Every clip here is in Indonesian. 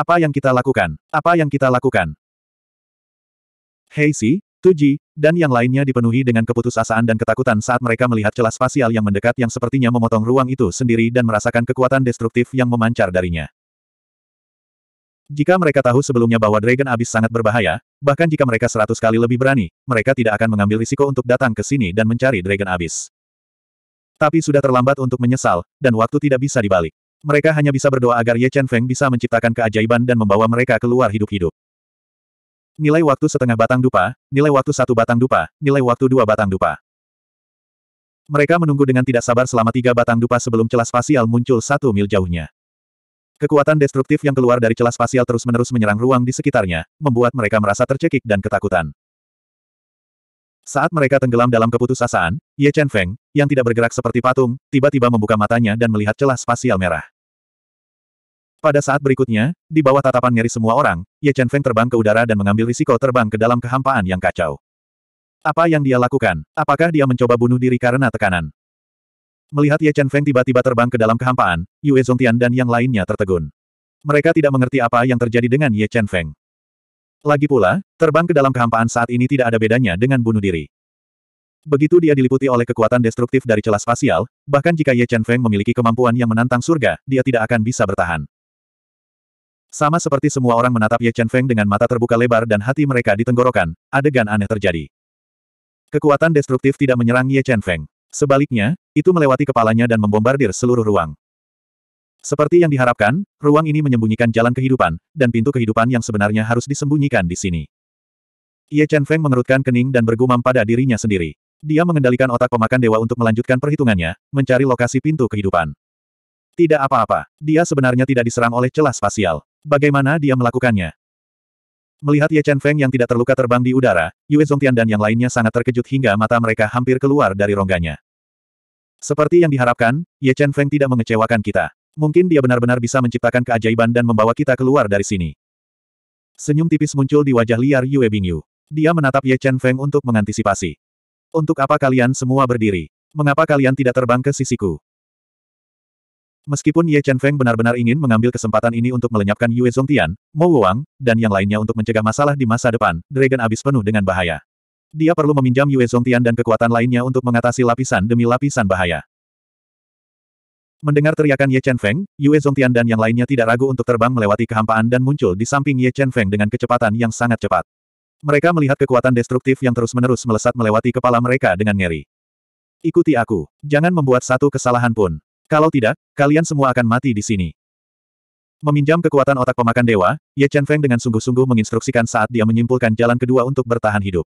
Apa yang kita lakukan? Apa yang kita lakukan? Heisi, Tuji, dan yang lainnya dipenuhi dengan keputusasaan dan ketakutan saat mereka melihat celah spasial yang mendekat yang sepertinya memotong ruang itu sendiri dan merasakan kekuatan destruktif yang memancar darinya. Jika mereka tahu sebelumnya bahwa Dragon Abyss sangat berbahaya, bahkan jika mereka seratus kali lebih berani, mereka tidak akan mengambil risiko untuk datang ke sini dan mencari Dragon Abyss. Tapi sudah terlambat untuk menyesal, dan waktu tidak bisa dibalik. Mereka hanya bisa berdoa agar Ye Chen Feng bisa menciptakan keajaiban dan membawa mereka keluar hidup-hidup. Nilai waktu setengah batang dupa, nilai waktu satu batang dupa, nilai waktu dua batang dupa. Mereka menunggu dengan tidak sabar selama tiga batang dupa sebelum celah spasial muncul satu mil jauhnya. Kekuatan destruktif yang keluar dari celah spasial terus-menerus menyerang ruang di sekitarnya, membuat mereka merasa tercekik dan ketakutan. Saat mereka tenggelam dalam keputusasaan, Ye Chen Feng, yang tidak bergerak seperti patung, tiba-tiba membuka matanya dan melihat celah spasial merah. Pada saat berikutnya, di bawah tatapan nyeri semua orang, Ye Chen Feng terbang ke udara dan mengambil risiko terbang ke dalam kehampaan yang kacau. Apa yang dia lakukan? Apakah dia mencoba bunuh diri karena tekanan? Melihat Ye Chen Feng tiba-tiba terbang ke dalam kehampaan, Yue Zongtian dan yang lainnya tertegun. Mereka tidak mengerti apa yang terjadi dengan Ye Chen Feng. Lagi pula, terbang ke dalam kehampaan saat ini tidak ada bedanya dengan bunuh diri. Begitu dia diliputi oleh kekuatan destruktif dari celah spasial, bahkan jika Ye Chen Feng memiliki kemampuan yang menantang surga, dia tidak akan bisa bertahan. Sama seperti semua orang menatap Ye Chen Feng dengan mata terbuka lebar dan hati mereka ditenggorokan, adegan aneh terjadi. Kekuatan destruktif tidak menyerang Ye Chen Feng. Sebaliknya, itu melewati kepalanya dan membombardir seluruh ruang. Seperti yang diharapkan, ruang ini menyembunyikan jalan kehidupan, dan pintu kehidupan yang sebenarnya harus disembunyikan di sini. Ye Chen Feng mengerutkan kening dan bergumam pada dirinya sendiri. Dia mengendalikan otak pemakan dewa untuk melanjutkan perhitungannya, mencari lokasi pintu kehidupan. Tidak apa-apa, dia sebenarnya tidak diserang oleh celah spasial. Bagaimana dia melakukannya? Melihat Ye Chen Feng yang tidak terluka terbang di udara, Yue Tian dan yang lainnya sangat terkejut hingga mata mereka hampir keluar dari rongganya. Seperti yang diharapkan, Ye Chen Feng tidak mengecewakan kita. Mungkin dia benar-benar bisa menciptakan keajaiban dan membawa kita keluar dari sini. Senyum tipis muncul di wajah liar Yue Bingyu. Dia menatap Ye Chen Feng untuk mengantisipasi. Untuk apa kalian semua berdiri? Mengapa kalian tidak terbang ke sisiku? Meskipun Ye Chen Feng benar-benar ingin mengambil kesempatan ini untuk melenyapkan Yue Zongtian, Mo Wang, dan yang lainnya untuk mencegah masalah di masa depan, Dragon Abyss penuh dengan bahaya. Dia perlu meminjam Yue Zongtian dan kekuatan lainnya untuk mengatasi lapisan demi lapisan bahaya. Mendengar teriakan Ye Chen Feng, Yue Zongtian dan yang lainnya tidak ragu untuk terbang melewati kehampaan dan muncul di samping Ye Chen Feng dengan kecepatan yang sangat cepat. Mereka melihat kekuatan destruktif yang terus-menerus melesat melewati kepala mereka dengan ngeri. Ikuti aku. Jangan membuat satu kesalahan pun. Kalau tidak, kalian semua akan mati di sini. Meminjam kekuatan otak pemakan dewa, Ye Chen Feng dengan sungguh-sungguh menginstruksikan saat dia menyimpulkan jalan kedua untuk bertahan hidup.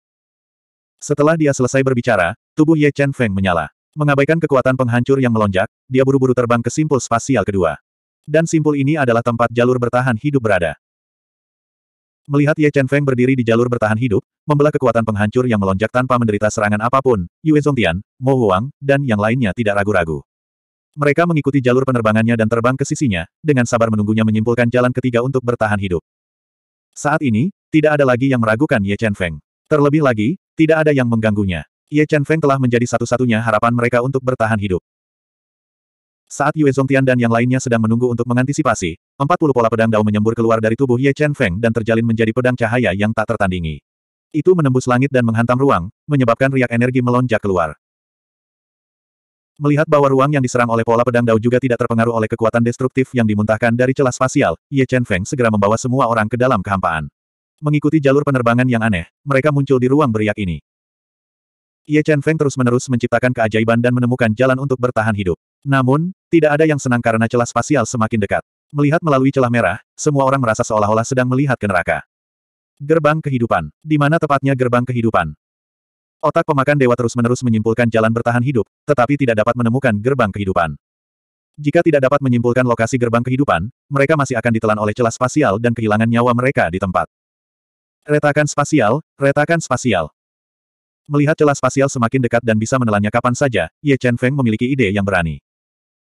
Setelah dia selesai berbicara, tubuh Ye Chen Feng menyala. Mengabaikan kekuatan penghancur yang melonjak, dia buru-buru terbang ke simpul spasial kedua. Dan simpul ini adalah tempat jalur bertahan hidup berada. Melihat Ye Chen Feng berdiri di jalur bertahan hidup, membelah kekuatan penghancur yang melonjak tanpa menderita serangan apapun, Yue Zongtian, Mo Huang, dan yang lainnya tidak ragu-ragu. Mereka mengikuti jalur penerbangannya dan terbang ke sisinya, dengan sabar menunggunya menyimpulkan jalan ketiga untuk bertahan hidup. Saat ini, tidak ada lagi yang meragukan Ye Chen Feng. Terlebih lagi, tidak ada yang mengganggunya. Ye Chen Feng telah menjadi satu-satunya harapan mereka untuk bertahan hidup. Saat Yue Zongtian dan yang lainnya sedang menunggu untuk mengantisipasi, 40 pola pedang dao menyembur keluar dari tubuh Ye Chen Feng dan terjalin menjadi pedang cahaya yang tak tertandingi. Itu menembus langit dan menghantam ruang, menyebabkan riak energi melonjak keluar. Melihat bahwa ruang yang diserang oleh pola pedang Dao juga tidak terpengaruh oleh kekuatan destruktif yang dimuntahkan dari celah spasial, Ye Chen Feng segera membawa semua orang ke dalam kehampaan. Mengikuti jalur penerbangan yang aneh, mereka muncul di ruang beriak ini. Ye Chen Feng terus-menerus menciptakan keajaiban dan menemukan jalan untuk bertahan hidup. Namun, tidak ada yang senang karena celah spasial semakin dekat. Melihat melalui celah merah, semua orang merasa seolah-olah sedang melihat ke neraka. Gerbang kehidupan. Di mana tepatnya gerbang kehidupan? Otak pemakan dewa terus-menerus menyimpulkan jalan bertahan hidup, tetapi tidak dapat menemukan gerbang kehidupan. Jika tidak dapat menyimpulkan lokasi gerbang kehidupan, mereka masih akan ditelan oleh celah spasial dan kehilangan nyawa mereka di tempat. Retakan spasial, retakan spasial. Melihat celah spasial semakin dekat dan bisa menelannya kapan saja, Ye Chen Feng memiliki ide yang berani.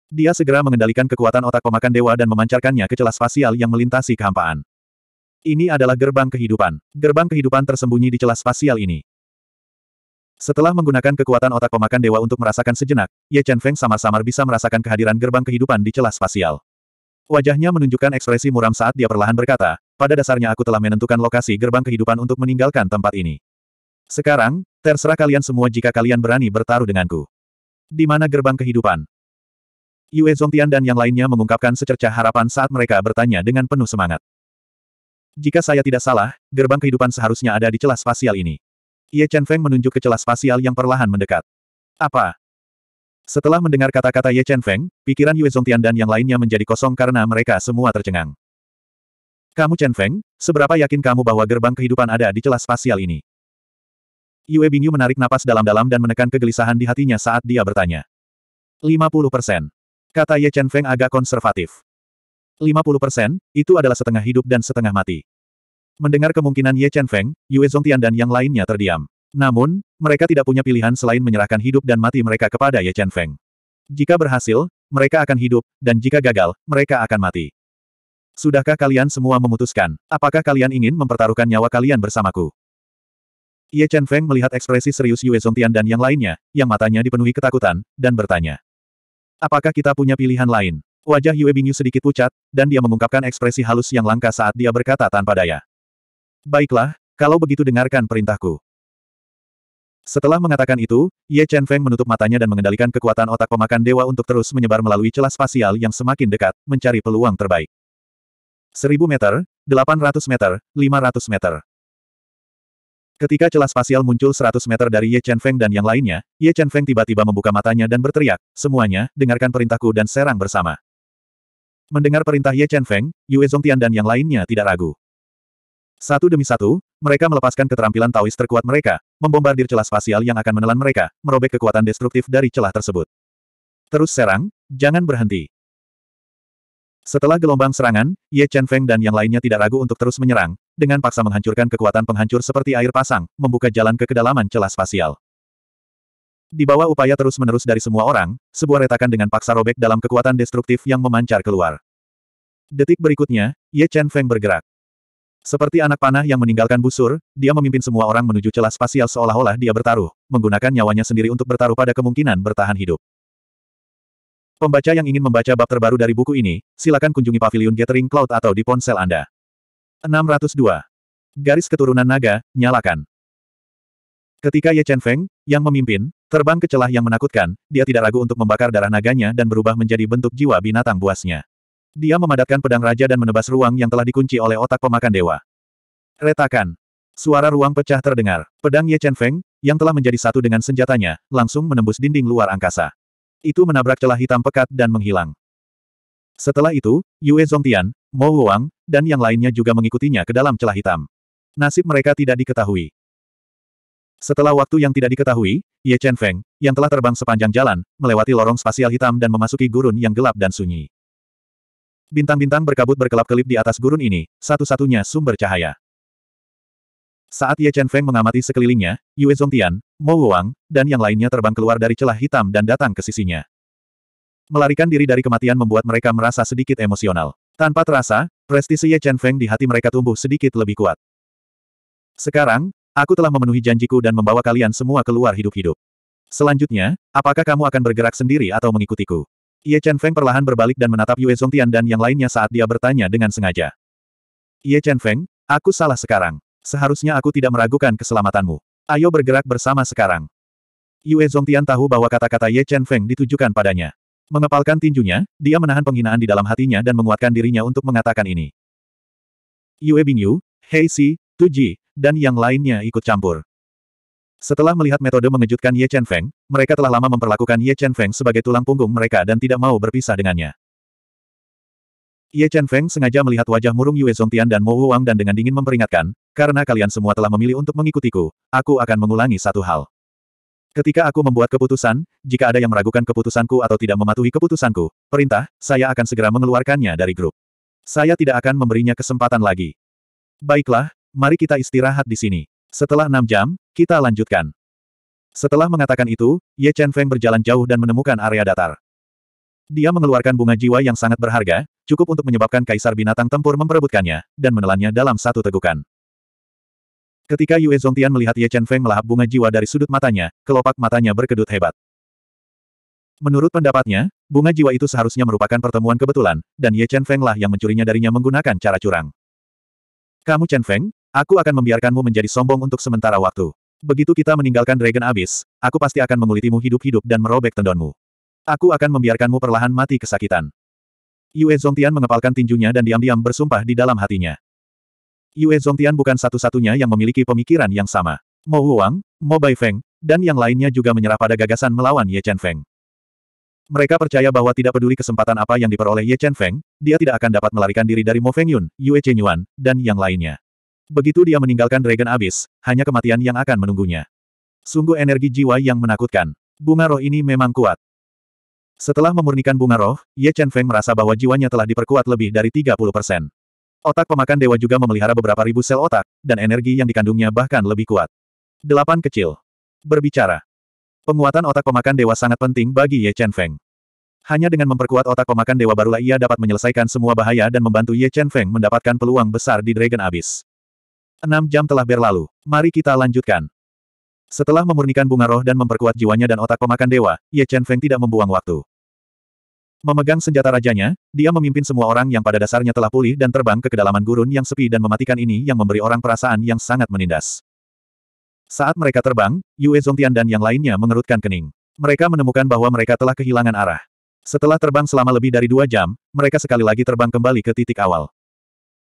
Dia segera mengendalikan kekuatan otak pemakan dewa dan memancarkannya ke celah spasial yang melintasi kehampaan. Ini adalah gerbang kehidupan. Gerbang kehidupan tersembunyi di celah spasial ini. Setelah menggunakan kekuatan otak pemakan dewa untuk merasakan sejenak, Ye Chen Feng samar-samar bisa merasakan kehadiran gerbang kehidupan di celah spasial. Wajahnya menunjukkan ekspresi muram saat dia perlahan berkata, pada dasarnya aku telah menentukan lokasi gerbang kehidupan untuk meninggalkan tempat ini. Sekarang, terserah kalian semua jika kalian berani bertaruh denganku. Di mana gerbang kehidupan? Yue Zongtian dan yang lainnya mengungkapkan secercah harapan saat mereka bertanya dengan penuh semangat. Jika saya tidak salah, gerbang kehidupan seharusnya ada di celah spasial ini. Ye Chen Feng menunjuk ke celah spasial yang perlahan mendekat. Apa? Setelah mendengar kata-kata Ye Chen Feng, pikiran Yue Zongtian dan yang lainnya menjadi kosong karena mereka semua tercengang. Kamu Chen Feng, seberapa yakin kamu bahwa gerbang kehidupan ada di celah spasial ini? Yue Bingyu menarik napas dalam-dalam dan menekan kegelisahan di hatinya saat dia bertanya. 50 persen. Kata Ye Chen Feng agak konservatif. 50 persen, itu adalah setengah hidup dan setengah mati. Mendengar kemungkinan Ye Chen Feng, Yue Zongtian dan yang lainnya terdiam. Namun, mereka tidak punya pilihan selain menyerahkan hidup dan mati mereka kepada Ye Chen Feng. Jika berhasil, mereka akan hidup, dan jika gagal, mereka akan mati. Sudahkah kalian semua memutuskan, apakah kalian ingin mempertaruhkan nyawa kalian bersamaku? Ye Chen Feng melihat ekspresi serius Yue Zongtian dan yang lainnya, yang matanya dipenuhi ketakutan, dan bertanya. Apakah kita punya pilihan lain? Wajah Yue Bingyu sedikit pucat, dan dia mengungkapkan ekspresi halus yang langka saat dia berkata tanpa daya. Baiklah, kalau begitu dengarkan perintahku. Setelah mengatakan itu, Ye Chen Feng menutup matanya dan mengendalikan kekuatan otak pemakan dewa untuk terus menyebar melalui celah spasial yang semakin dekat, mencari peluang terbaik. 1000 meter, 800 meter, 500 meter. Ketika celah spasial muncul 100 meter dari Ye Chen Feng dan yang lainnya, Ye Chen Feng tiba-tiba membuka matanya dan berteriak, semuanya, dengarkan perintahku dan serang bersama. Mendengar perintah Ye Chen Feng, Yue Tian dan yang lainnya tidak ragu. Satu demi satu, mereka melepaskan keterampilan Taois terkuat mereka, membombardir celah spasial yang akan menelan mereka, merobek kekuatan destruktif dari celah tersebut. Terus serang, jangan berhenti. Setelah gelombang serangan, Ye Chen Feng dan yang lainnya tidak ragu untuk terus menyerang, dengan paksa menghancurkan kekuatan penghancur seperti air pasang, membuka jalan ke kedalaman celah spasial. Di bawah upaya terus-menerus dari semua orang, sebuah retakan dengan paksa robek dalam kekuatan destruktif yang memancar keluar. Detik berikutnya, Ye Chen Feng bergerak. Seperti anak panah yang meninggalkan busur, dia memimpin semua orang menuju celah spasial seolah-olah dia bertaruh, menggunakan nyawanya sendiri untuk bertaruh pada kemungkinan bertahan hidup. Pembaca yang ingin membaca bab terbaru dari buku ini, silakan kunjungi Pavilion Gathering Cloud atau di ponsel Anda. 602. Garis keturunan naga, nyalakan. Ketika Ye Chen Feng, yang memimpin, terbang ke celah yang menakutkan, dia tidak ragu untuk membakar darah naganya dan berubah menjadi bentuk jiwa binatang buasnya. Dia memadatkan pedang raja dan menebas ruang yang telah dikunci oleh otak pemakan dewa. Retakan. Suara ruang pecah terdengar. Pedang Ye Chen Feng, yang telah menjadi satu dengan senjatanya, langsung menembus dinding luar angkasa itu menabrak celah hitam pekat dan menghilang. Setelah itu, Yue Zongtian, Mo Wang, dan yang lainnya juga mengikutinya ke dalam celah hitam. Nasib mereka tidak diketahui. Setelah waktu yang tidak diketahui, Ye Chen Feng, yang telah terbang sepanjang jalan, melewati lorong spasial hitam dan memasuki gurun yang gelap dan sunyi. Bintang-bintang berkabut berkelap-kelip di atas gurun ini, satu-satunya sumber cahaya. Saat Ye Chen Feng mengamati sekelilingnya, Yue Tian, Mo Wang, dan yang lainnya terbang keluar dari celah hitam dan datang ke sisinya. Melarikan diri dari kematian membuat mereka merasa sedikit emosional. Tanpa terasa, prestisi Ye Chen Feng di hati mereka tumbuh sedikit lebih kuat. Sekarang, aku telah memenuhi janjiku dan membawa kalian semua keluar hidup-hidup. Selanjutnya, apakah kamu akan bergerak sendiri atau mengikutiku? Ye Chen Feng perlahan berbalik dan menatap Yue Tian dan yang lainnya saat dia bertanya dengan sengaja. Ye Chen Feng, aku salah sekarang. Seharusnya aku tidak meragukan keselamatanmu. Ayo bergerak bersama sekarang. Yue Zongtian tahu bahwa kata-kata Ye Chen Feng ditujukan padanya. Mengepalkan tinjunya, dia menahan penghinaan di dalam hatinya dan menguatkan dirinya untuk mengatakan ini. Yue Bingyu, Hei Si, Tu Ji, dan yang lainnya ikut campur. Setelah melihat metode mengejutkan Ye Chen Feng, mereka telah lama memperlakukan Ye Chen Feng sebagai tulang punggung mereka dan tidak mau berpisah dengannya. Ye Chen Feng sengaja melihat wajah murung Yue Zongtian dan Mo Wang dan dengan dingin memperingatkan, karena kalian semua telah memilih untuk mengikutiku, aku akan mengulangi satu hal. Ketika aku membuat keputusan, jika ada yang meragukan keputusanku atau tidak mematuhi keputusanku, perintah, saya akan segera mengeluarkannya dari grup. Saya tidak akan memberinya kesempatan lagi. Baiklah, mari kita istirahat di sini. Setelah enam jam, kita lanjutkan. Setelah mengatakan itu, Ye Chen Feng berjalan jauh dan menemukan area datar. Dia mengeluarkan bunga jiwa yang sangat berharga, cukup untuk menyebabkan kaisar binatang tempur memperebutkannya, dan menelannya dalam satu tegukan. Ketika Yue Zongtian melihat Ye Chen Feng melahap bunga jiwa dari sudut matanya, kelopak matanya berkedut hebat. Menurut pendapatnya, bunga jiwa itu seharusnya merupakan pertemuan kebetulan, dan Ye Chen Feng lah yang mencurinya darinya menggunakan cara curang. Kamu Chen Feng, aku akan membiarkanmu menjadi sombong untuk sementara waktu. Begitu kita meninggalkan Dragon Abyss, aku pasti akan mengulitimu hidup-hidup dan merobek tendonmu. Aku akan membiarkanmu perlahan mati kesakitan. Yue Zongtian mengepalkan tinjunya dan diam-diam bersumpah di dalam hatinya. Yue Zongtian bukan satu-satunya yang memiliki pemikiran yang sama. Mo Wang, Mo Bai Feng, dan yang lainnya juga menyerah pada gagasan melawan Ye Chen Feng. Mereka percaya bahwa tidak peduli kesempatan apa yang diperoleh Ye Chen Feng, dia tidak akan dapat melarikan diri dari Mo Feng Yun, Yue Chen Yuan, dan yang lainnya. Begitu dia meninggalkan Dragon Abyss, hanya kematian yang akan menunggunya. Sungguh energi jiwa yang menakutkan. Bunga roh ini memang kuat. Setelah memurnikan bunga roh, Ye Chen Feng merasa bahwa jiwanya telah diperkuat lebih dari 30 persen. Otak pemakan dewa juga memelihara beberapa ribu sel otak, dan energi yang dikandungnya bahkan lebih kuat. Delapan kecil. Berbicara. Penguatan otak pemakan dewa sangat penting bagi Ye Chen Feng. Hanya dengan memperkuat otak pemakan dewa barulah ia dapat menyelesaikan semua bahaya dan membantu Ye Chen Feng mendapatkan peluang besar di Dragon Abyss. Enam jam telah berlalu. Mari kita lanjutkan. Setelah memurnikan bunga roh dan memperkuat jiwanya dan otak pemakan dewa, Ye Chen Feng tidak membuang waktu. Memegang senjata rajanya, dia memimpin semua orang yang pada dasarnya telah pulih dan terbang ke kedalaman gurun yang sepi dan mematikan ini yang memberi orang perasaan yang sangat menindas. Saat mereka terbang, Yue Zongtian dan yang lainnya mengerutkan kening. Mereka menemukan bahwa mereka telah kehilangan arah. Setelah terbang selama lebih dari dua jam, mereka sekali lagi terbang kembali ke titik awal.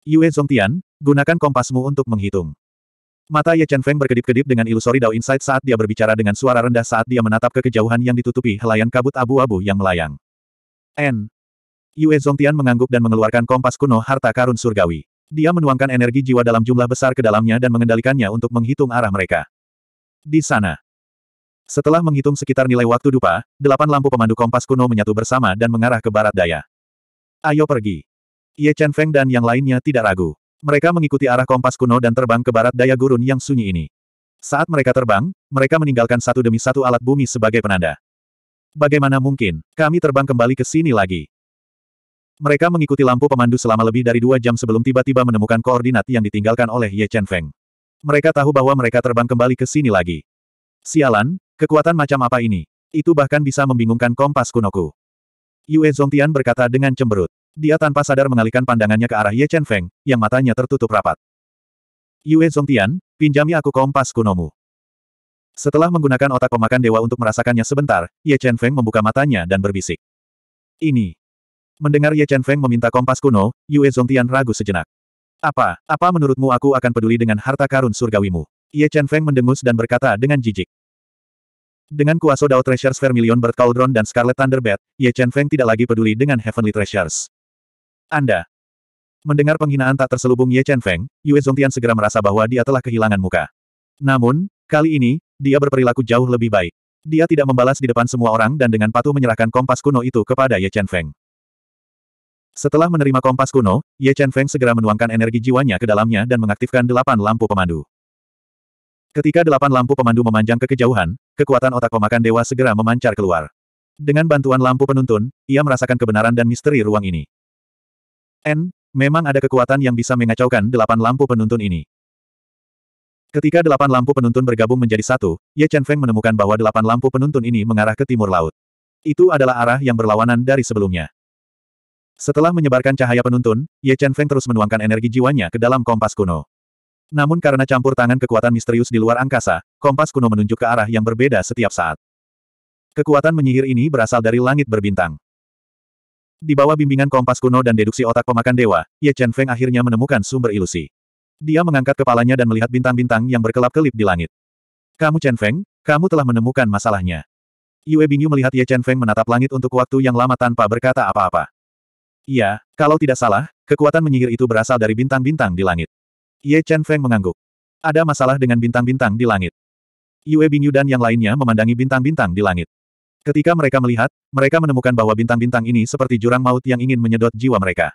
Yue Zongtian, gunakan kompasmu untuk menghitung. Mata Ye Chen Feng berkedip-kedip dengan ilusori Dao Insight saat dia berbicara dengan suara rendah saat dia menatap ke kejauhan yang ditutupi helaian kabut abu-abu yang melayang. N. Yue Zongtian mengangguk dan mengeluarkan kompas kuno harta karun surgawi. Dia menuangkan energi jiwa dalam jumlah besar ke dalamnya dan mengendalikannya untuk menghitung arah mereka. Di sana. Setelah menghitung sekitar nilai waktu dupa, delapan lampu pemandu kompas kuno menyatu bersama dan mengarah ke barat daya. Ayo pergi. Ye Chen Feng dan yang lainnya tidak ragu. Mereka mengikuti arah kompas kuno dan terbang ke barat daya gurun yang sunyi ini. Saat mereka terbang, mereka meninggalkan satu demi satu alat bumi sebagai penanda. Bagaimana mungkin, kami terbang kembali ke sini lagi. Mereka mengikuti lampu pemandu selama lebih dari dua jam sebelum tiba-tiba menemukan koordinat yang ditinggalkan oleh Ye Chen Feng. Mereka tahu bahwa mereka terbang kembali ke sini lagi. Sialan, kekuatan macam apa ini? Itu bahkan bisa membingungkan kompas kunoku. Yue Zongtian berkata dengan cemberut. Dia tanpa sadar mengalihkan pandangannya ke arah Ye Chen Feng, yang matanya tertutup rapat. Yue Tian, pinjami aku kompas kunomu. Setelah menggunakan otak pemakan dewa untuk merasakannya sebentar, Ye Chen Feng membuka matanya dan berbisik. Ini. Mendengar Ye Chen Feng meminta kompas kuno, Yue Tian ragu sejenak. Apa, apa menurutmu aku akan peduli dengan harta karun surgawimu? Ye Chen Feng mendengus dan berkata dengan jijik. Dengan kuasa Dao Treasures Vermilion Bird Cauldron dan Scarlet Thunderbird, Ye Chen Feng tidak lagi peduli dengan Heavenly Treasures. Anda. Mendengar penghinaan tak terselubung Ye Chen Feng, Yue Zongtian segera merasa bahwa dia telah kehilangan muka. Namun, kali ini, dia berperilaku jauh lebih baik. Dia tidak membalas di depan semua orang dan dengan patuh menyerahkan kompas kuno itu kepada Ye Chen Feng. Setelah menerima kompas kuno, Ye Chen Feng segera menuangkan energi jiwanya ke dalamnya dan mengaktifkan delapan lampu pemandu. Ketika delapan lampu pemandu memanjang ke kejauhan, kekuatan otak pemakan dewa segera memancar keluar. Dengan bantuan lampu penuntun, ia merasakan kebenaran dan misteri ruang ini. N, memang ada kekuatan yang bisa mengacaukan delapan lampu penuntun ini. Ketika delapan lampu penuntun bergabung menjadi satu, Ye Chen Feng menemukan bahwa delapan lampu penuntun ini mengarah ke timur laut. Itu adalah arah yang berlawanan dari sebelumnya. Setelah menyebarkan cahaya penuntun, Ye Chen Feng terus menuangkan energi jiwanya ke dalam kompas kuno. Namun karena campur tangan kekuatan misterius di luar angkasa, kompas kuno menunjuk ke arah yang berbeda setiap saat. Kekuatan menyihir ini berasal dari langit berbintang. Di bawah bimbingan kompas kuno dan deduksi otak pemakan dewa, Ye Chen Feng akhirnya menemukan sumber ilusi. Dia mengangkat kepalanya dan melihat bintang-bintang yang berkelap-kelip di langit. Kamu Chen Feng, kamu telah menemukan masalahnya. Yue Bingyu melihat Ye Chen Feng menatap langit untuk waktu yang lama tanpa berkata apa-apa. Iya, kalau tidak salah, kekuatan menyihir itu berasal dari bintang-bintang di langit. Ye Chen Feng mengangguk. Ada masalah dengan bintang-bintang di langit. Yue Bingyu dan yang lainnya memandangi bintang-bintang di langit. Ketika mereka melihat, mereka menemukan bahwa bintang-bintang ini seperti jurang maut yang ingin menyedot jiwa mereka.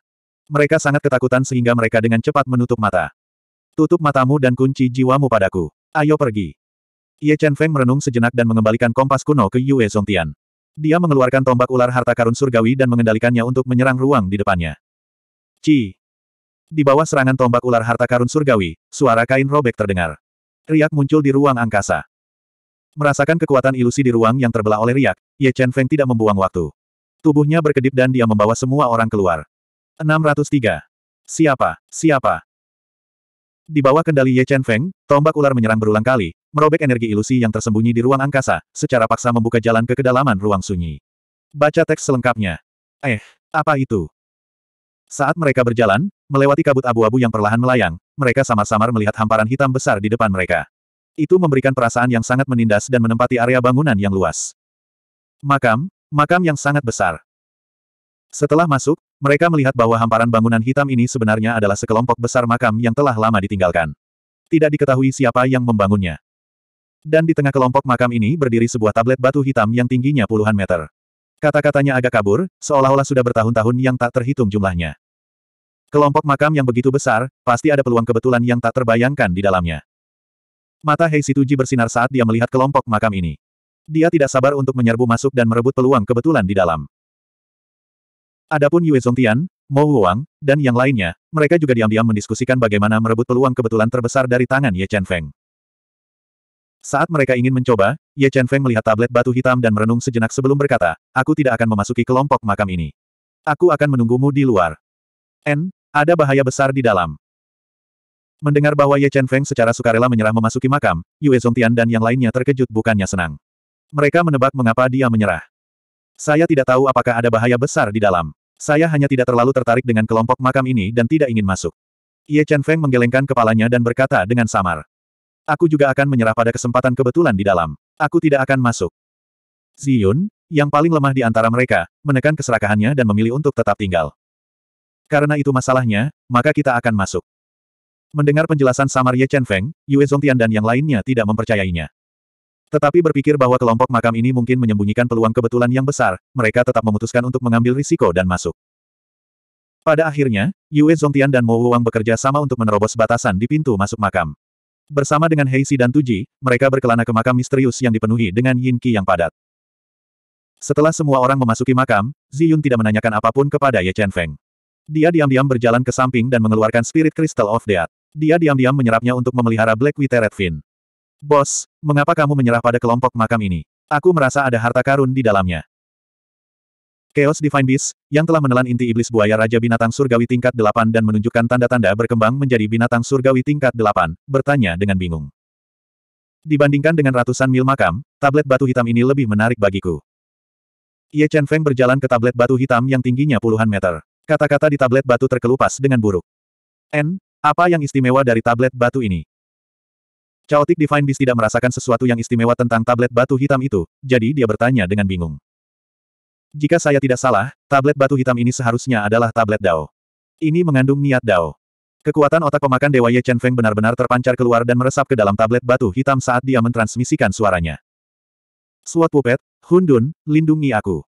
Mereka sangat ketakutan sehingga mereka dengan cepat menutup mata. Tutup matamu dan kunci jiwamu padaku. Ayo pergi. Ye Chen Feng merenung sejenak dan mengembalikan kompas kuno ke Yue Tian. Dia mengeluarkan tombak ular harta karun surgawi dan mengendalikannya untuk menyerang ruang di depannya. Ci. Di bawah serangan tombak ular harta karun surgawi, suara kain robek terdengar. Riak muncul di ruang angkasa. Merasakan kekuatan ilusi di ruang yang terbelah oleh riak, Ye Chen Feng tidak membuang waktu. Tubuhnya berkedip dan dia membawa semua orang keluar. 603. Siapa? Siapa? Di bawah kendali Ye Chen Feng, tombak ular menyerang berulang kali, merobek energi ilusi yang tersembunyi di ruang angkasa, secara paksa membuka jalan ke kedalaman ruang sunyi. Baca teks selengkapnya. Eh, apa itu? Saat mereka berjalan, melewati kabut abu-abu yang perlahan melayang, mereka samar-samar melihat hamparan hitam besar di depan mereka. Itu memberikan perasaan yang sangat menindas dan menempati area bangunan yang luas. Makam, makam yang sangat besar. Setelah masuk, mereka melihat bahwa hamparan bangunan hitam ini sebenarnya adalah sekelompok besar makam yang telah lama ditinggalkan. Tidak diketahui siapa yang membangunnya. Dan di tengah kelompok makam ini berdiri sebuah tablet batu hitam yang tingginya puluhan meter. Kata-katanya agak kabur, seolah-olah sudah bertahun-tahun yang tak terhitung jumlahnya. Kelompok makam yang begitu besar, pasti ada peluang kebetulan yang tak terbayangkan di dalamnya. Mata Hei Situji bersinar saat dia melihat kelompok makam ini. Dia tidak sabar untuk menyerbu masuk dan merebut peluang kebetulan di dalam. Adapun Yue Zongtian, Mo Huang, dan yang lainnya, mereka juga diam-diam mendiskusikan bagaimana merebut peluang kebetulan terbesar dari tangan Ye Chen Feng. Saat mereka ingin mencoba, Ye Chen Feng melihat tablet batu hitam dan merenung sejenak sebelum berkata, aku tidak akan memasuki kelompok makam ini. Aku akan menunggumu di luar. N, ada bahaya besar di dalam. Mendengar bahwa Ye Chen Feng secara sukarela menyerah memasuki makam, Yue Zongtian dan yang lainnya terkejut bukannya senang. Mereka menebak mengapa dia menyerah. Saya tidak tahu apakah ada bahaya besar di dalam. Saya hanya tidak terlalu tertarik dengan kelompok makam ini dan tidak ingin masuk. Ye Chen Feng menggelengkan kepalanya dan berkata dengan samar. Aku juga akan menyerah pada kesempatan kebetulan di dalam. Aku tidak akan masuk. Ziyun, yang paling lemah di antara mereka, menekan keserakahannya dan memilih untuk tetap tinggal. Karena itu masalahnya, maka kita akan masuk. Mendengar penjelasan samar Ye Chen Feng, Yue Zongtian dan yang lainnya tidak mempercayainya. Tetapi berpikir bahwa kelompok makam ini mungkin menyembunyikan peluang kebetulan yang besar, mereka tetap memutuskan untuk mengambil risiko dan masuk. Pada akhirnya, Yue Zongtian dan Mo Wang bekerja sama untuk menerobos batasan di pintu masuk makam. Bersama dengan Heisi dan Tuji, mereka berkelana ke makam misterius yang dipenuhi dengan yin qi yang padat. Setelah semua orang memasuki makam, Zi Yun tidak menanyakan apapun kepada Ye Chen Feng. Dia diam-diam berjalan ke samping dan mengeluarkan spirit crystal of death. Dia diam-diam menyerapnya untuk memelihara Black Withered Fin. Bos, mengapa kamu menyerah pada kelompok makam ini? Aku merasa ada harta karun di dalamnya. Chaos Divine Beast, yang telah menelan inti iblis buaya Raja Binatang Surgawi tingkat 8 dan menunjukkan tanda-tanda berkembang menjadi binatang surgawi tingkat 8, bertanya dengan bingung. Dibandingkan dengan ratusan mil makam, tablet batu hitam ini lebih menarik bagiku. Ye Chen Feng berjalan ke tablet batu hitam yang tingginya puluhan meter. Kata-kata di tablet batu terkelupas dengan buruk. N, apa yang istimewa dari tablet batu ini? Chaotic Divine Beast tidak merasakan sesuatu yang istimewa tentang tablet batu hitam itu, jadi dia bertanya dengan bingung. Jika saya tidak salah, tablet batu hitam ini seharusnya adalah tablet Dao. Ini mengandung niat Dao. Kekuatan otak pemakan Dewa Ye Chen Feng benar-benar terpancar keluar dan meresap ke dalam tablet batu hitam saat dia mentransmisikan suaranya. Swot Pupet, Hundun, lindungi aku.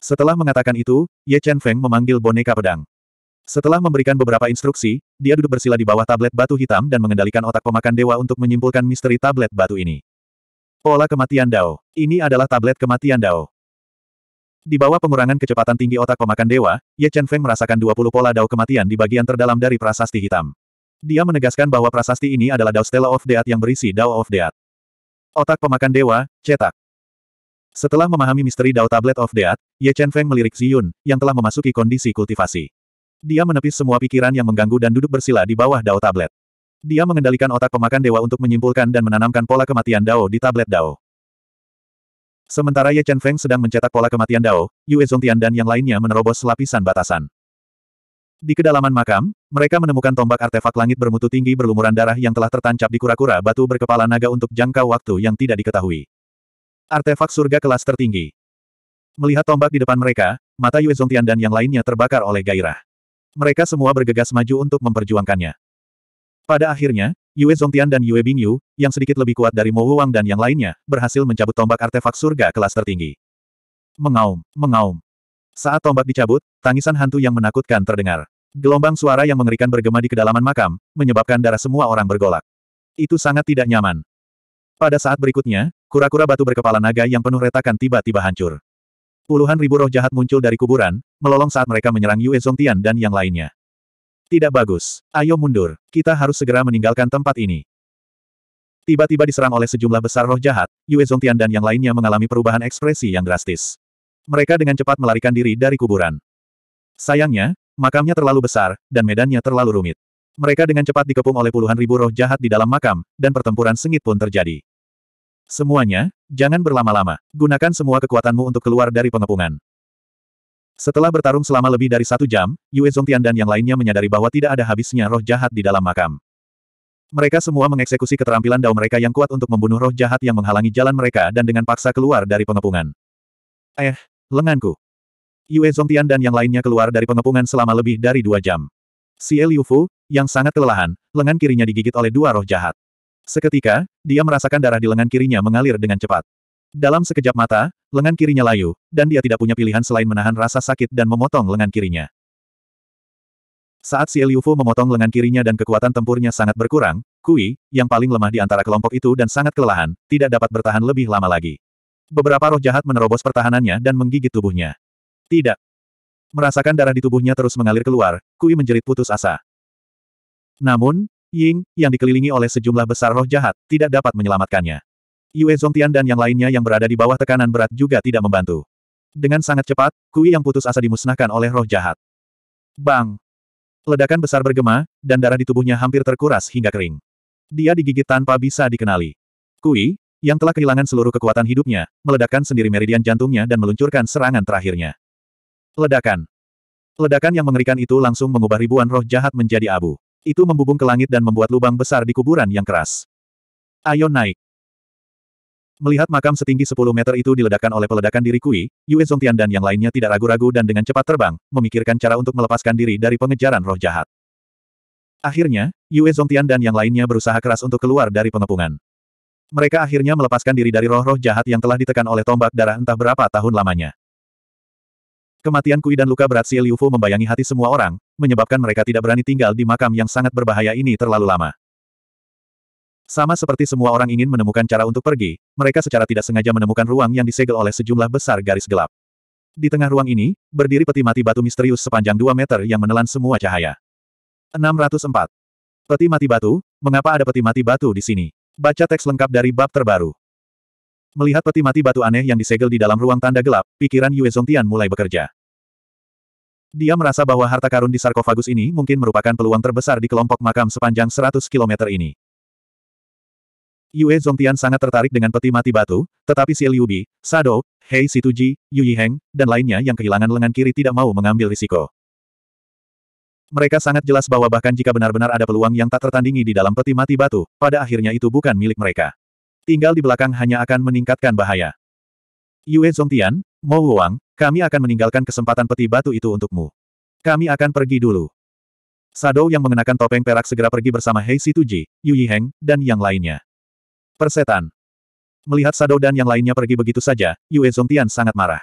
Setelah mengatakan itu, Ye Chen Feng memanggil boneka pedang. Setelah memberikan beberapa instruksi, dia duduk bersila di bawah tablet batu hitam dan mengendalikan otak pemakan dewa untuk menyimpulkan misteri tablet batu ini. Pola kematian Dao. Ini adalah tablet kematian Dao. Di bawah pengurangan kecepatan tinggi otak pemakan dewa, Ye Chen Feng merasakan 20 pola Dao kematian di bagian terdalam dari prasasti hitam. Dia menegaskan bahwa prasasti ini adalah Dao Stella of Death yang berisi Dao of Death. Otak pemakan dewa, cetak. Setelah memahami misteri Dao Tablet of Death, Ye Chen Feng melirik Ziyun, yang telah memasuki kondisi kultivasi. Dia menepis semua pikiran yang mengganggu dan duduk bersila di bawah Dao tablet. Dia mengendalikan otak pemakan dewa untuk menyimpulkan dan menanamkan pola kematian Dao di tablet Dao. Sementara Ye Chen Feng sedang mencetak pola kematian Dao, Yue Zongtian dan yang lainnya menerobos lapisan batasan. Di kedalaman makam, mereka menemukan tombak artefak langit bermutu tinggi berlumuran darah yang telah tertancap di kura-kura batu berkepala naga untuk jangka waktu yang tidak diketahui. Artefak surga kelas tertinggi. Melihat tombak di depan mereka, mata Yue Zongtian dan yang lainnya terbakar oleh gairah. Mereka semua bergegas maju untuk memperjuangkannya. Pada akhirnya, Yue Zongtian dan Yue Bingyu, yang sedikit lebih kuat dari Mo Wang dan yang lainnya, berhasil mencabut tombak artefak surga kelas tertinggi. Mengaum, mengaum. Saat tombak dicabut, tangisan hantu yang menakutkan terdengar. Gelombang suara yang mengerikan bergema di kedalaman makam, menyebabkan darah semua orang bergolak. Itu sangat tidak nyaman. Pada saat berikutnya, kura-kura batu berkepala naga yang penuh retakan tiba-tiba hancur. Puluhan ribu roh jahat muncul dari kuburan, melolong saat mereka menyerang Yue Zongtian dan yang lainnya. Tidak bagus. Ayo mundur. Kita harus segera meninggalkan tempat ini. Tiba-tiba diserang oleh sejumlah besar roh jahat, Yue Zongtian dan yang lainnya mengalami perubahan ekspresi yang drastis. Mereka dengan cepat melarikan diri dari kuburan. Sayangnya, makamnya terlalu besar, dan medannya terlalu rumit. Mereka dengan cepat dikepung oleh puluhan ribu roh jahat di dalam makam, dan pertempuran sengit pun terjadi. Semuanya, jangan berlama-lama. Gunakan semua kekuatanmu untuk keluar dari pengepungan. Setelah bertarung selama lebih dari satu jam, Yue Zongtian dan yang lainnya menyadari bahwa tidak ada habisnya roh jahat di dalam makam. Mereka semua mengeksekusi keterampilan dao mereka yang kuat untuk membunuh roh jahat yang menghalangi jalan mereka dan dengan paksa keluar dari pengepungan. Eh, lenganku. Yue Zongtian dan yang lainnya keluar dari pengepungan selama lebih dari dua jam. Si Liu Fu, yang sangat kelelahan, lengan kirinya digigit oleh dua roh jahat. Seketika, dia merasakan darah di lengan kirinya mengalir dengan cepat. Dalam sekejap mata, lengan kirinya layu, dan dia tidak punya pilihan selain menahan rasa sakit dan memotong lengan kirinya. Saat si Eliufu memotong lengan kirinya dan kekuatan tempurnya sangat berkurang, Kui, yang paling lemah di antara kelompok itu dan sangat kelelahan, tidak dapat bertahan lebih lama lagi. Beberapa roh jahat menerobos pertahanannya dan menggigit tubuhnya. Tidak. Merasakan darah di tubuhnya terus mengalir keluar, Kui menjerit putus asa. Namun, Ying, yang dikelilingi oleh sejumlah besar roh jahat, tidak dapat menyelamatkannya. Yue Zongtian dan yang lainnya yang berada di bawah tekanan berat juga tidak membantu. Dengan sangat cepat, kui yang putus asa dimusnahkan oleh roh jahat. Bang! Ledakan besar bergema, dan darah di tubuhnya hampir terkuras hingga kering. Dia digigit tanpa bisa dikenali. Kui, yang telah kehilangan seluruh kekuatan hidupnya, meledakkan sendiri meridian jantungnya dan meluncurkan serangan terakhirnya. Ledakan. Ledakan yang mengerikan itu langsung mengubah ribuan roh jahat menjadi abu. Itu membubung ke langit dan membuat lubang besar di kuburan yang keras. Ayo naik. Melihat makam setinggi 10 meter itu diledakkan oleh peledakan diri Kui, Yue Zongtian dan yang lainnya tidak ragu-ragu dan dengan cepat terbang, memikirkan cara untuk melepaskan diri dari pengejaran roh jahat. Akhirnya, Yue Zongtian dan yang lainnya berusaha keras untuk keluar dari pengepungan. Mereka akhirnya melepaskan diri dari roh-roh jahat yang telah ditekan oleh tombak darah entah berapa tahun lamanya. Kematian Kui dan luka berat Xie Liufu membayangi hati semua orang, menyebabkan mereka tidak berani tinggal di makam yang sangat berbahaya ini terlalu lama. Sama seperti semua orang ingin menemukan cara untuk pergi, mereka secara tidak sengaja menemukan ruang yang disegel oleh sejumlah besar garis gelap. Di tengah ruang ini, berdiri peti mati batu misterius sepanjang 2 meter yang menelan semua cahaya. 604. Peti mati batu, mengapa ada peti mati batu di sini? Baca teks lengkap dari bab terbaru. Melihat peti mati batu aneh yang disegel di dalam ruang tanda gelap, pikiran Yue Zongtian mulai bekerja. Dia merasa bahwa harta karun di sarkofagus ini mungkin merupakan peluang terbesar di kelompok makam sepanjang 100 km ini. Yue Zhongtian sangat tertarik dengan peti mati batu, tetapi si Liubi, Sado, Hei Situji, Yu Yiheng, dan lainnya yang kehilangan lengan kiri tidak mau mengambil risiko. Mereka sangat jelas bahwa bahkan jika benar-benar ada peluang yang tak tertandingi di dalam peti mati batu, pada akhirnya itu bukan milik mereka. Tinggal di belakang hanya akan meningkatkan bahaya. Yue Zhongtian, Mo Wang, kami akan meninggalkan kesempatan peti batu itu untukmu. Kami akan pergi dulu. Sado yang mengenakan topeng perak segera pergi bersama Hei Situji, Yu Yiheng, dan yang lainnya. Persetan. Melihat Sado dan yang lainnya pergi begitu saja, Yue Zongtian sangat marah.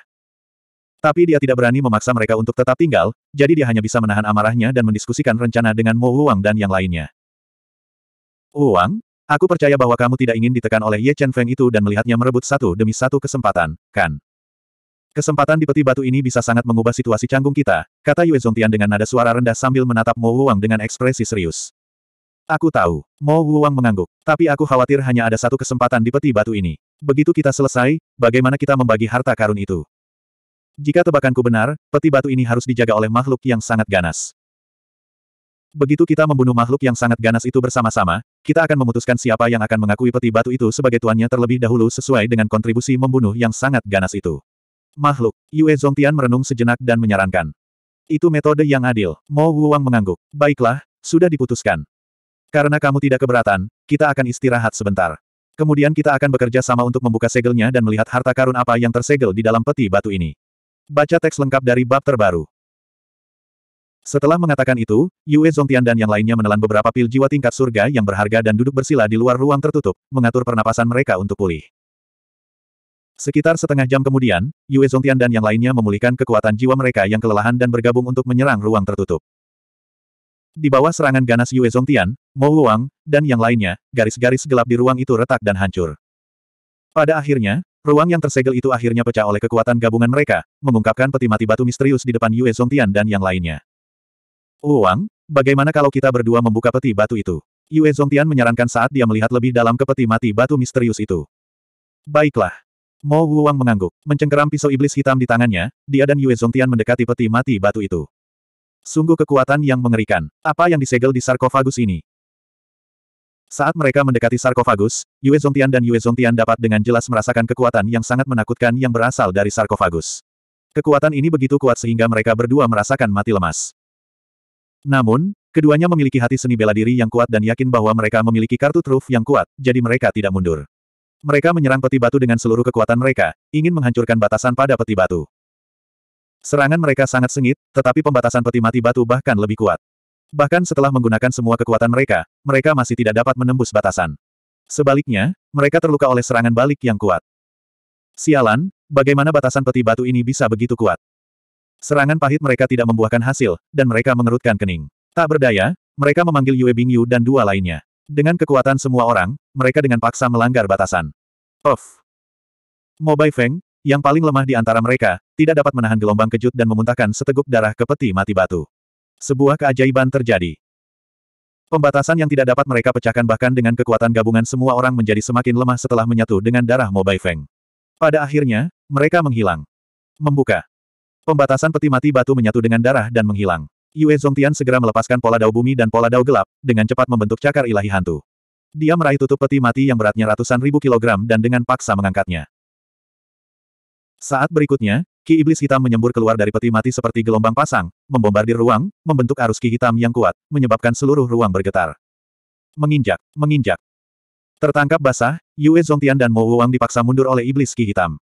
Tapi dia tidak berani memaksa mereka untuk tetap tinggal, jadi dia hanya bisa menahan amarahnya dan mendiskusikan rencana dengan Mo Wang dan yang lainnya. Wang, aku percaya bahwa kamu tidak ingin ditekan oleh Ye Chen Feng itu dan melihatnya merebut satu demi satu kesempatan, kan? Kesempatan di peti batu ini bisa sangat mengubah situasi canggung kita, kata Yue Zongtian dengan nada suara rendah sambil menatap Mo Wang dengan ekspresi serius. Aku tahu. Mo Wuang mengangguk. Tapi aku khawatir hanya ada satu kesempatan di peti batu ini. Begitu kita selesai, bagaimana kita membagi harta karun itu? Jika tebakanku benar, peti batu ini harus dijaga oleh makhluk yang sangat ganas. Begitu kita membunuh makhluk yang sangat ganas itu bersama-sama, kita akan memutuskan siapa yang akan mengakui peti batu itu sebagai tuannya terlebih dahulu sesuai dengan kontribusi membunuh yang sangat ganas itu. Makhluk, Yue Zongtian merenung sejenak dan menyarankan. Itu metode yang adil. Mo Wuang mengangguk. Baiklah, sudah diputuskan. Karena kamu tidak keberatan, kita akan istirahat sebentar. Kemudian kita akan bekerja sama untuk membuka segelnya dan melihat harta karun apa yang tersegel di dalam peti batu ini. Baca teks lengkap dari bab terbaru. Setelah mengatakan itu, Yue Zongtian dan yang lainnya menelan beberapa pil jiwa tingkat surga yang berharga dan duduk bersila di luar ruang tertutup, mengatur pernapasan mereka untuk pulih. Sekitar setengah jam kemudian, Yue Zongtian dan yang lainnya memulihkan kekuatan jiwa mereka yang kelelahan dan bergabung untuk menyerang ruang tertutup. Di bawah serangan ganas Yue Zongtian, Mo Wang, dan yang lainnya, garis-garis gelap di ruang itu retak dan hancur. Pada akhirnya, ruang yang tersegel itu akhirnya pecah oleh kekuatan gabungan mereka, mengungkapkan peti mati batu misterius di depan Yue Zongtian dan yang lainnya. Wang, bagaimana kalau kita berdua membuka peti batu itu? Yue Zongtian menyarankan saat dia melihat lebih dalam ke peti mati batu misterius itu. Baiklah. Mo Wang mengangguk, mencengkeram pisau iblis hitam di tangannya, dia dan Yue Zongtian mendekati peti mati batu itu. Sungguh kekuatan yang mengerikan. Apa yang disegel di sarkofagus ini? Saat mereka mendekati sarkofagus, Yue Zongtian dan Yue Zongtian dapat dengan jelas merasakan kekuatan yang sangat menakutkan yang berasal dari sarkofagus. Kekuatan ini begitu kuat sehingga mereka berdua merasakan mati lemas. Namun, keduanya memiliki hati seni bela diri yang kuat dan yakin bahwa mereka memiliki kartu truf yang kuat, jadi mereka tidak mundur. Mereka menyerang peti batu dengan seluruh kekuatan mereka, ingin menghancurkan batasan pada peti batu. Serangan mereka sangat sengit, tetapi pembatasan peti mati batu bahkan lebih kuat. Bahkan setelah menggunakan semua kekuatan mereka, mereka masih tidak dapat menembus batasan. Sebaliknya, mereka terluka oleh serangan balik yang kuat. Sialan, bagaimana batasan peti batu ini bisa begitu kuat? Serangan pahit mereka tidak membuahkan hasil, dan mereka mengerutkan kening. Tak berdaya, mereka memanggil Yue Bingyu dan dua lainnya. Dengan kekuatan semua orang, mereka dengan paksa melanggar batasan. Of, Mobai Feng, yang paling lemah di antara mereka, tidak dapat menahan gelombang kejut dan memuntahkan seteguk darah ke peti mati batu. Sebuah keajaiban terjadi. Pembatasan yang tidak dapat mereka pecahkan bahkan dengan kekuatan gabungan semua orang menjadi semakin lemah setelah menyatu dengan darah Mobai Feng. Pada akhirnya, mereka menghilang. Membuka. Pembatasan peti mati batu menyatu dengan darah dan menghilang. Yue Zongtian segera melepaskan pola dao bumi dan pola dao gelap, dengan cepat membentuk cakar ilahi hantu. Dia meraih tutup peti mati yang beratnya ratusan ribu kilogram dan dengan paksa mengangkatnya. Saat berikutnya, Ki Iblis Hitam menyembur keluar dari peti mati seperti gelombang pasang, membombardir ruang, membentuk arus Ki Hitam yang kuat, menyebabkan seluruh ruang bergetar. Menginjak, menginjak. Tertangkap basah, Yue Zongtian dan Mo Wang dipaksa mundur oleh Iblis Ki Hitam.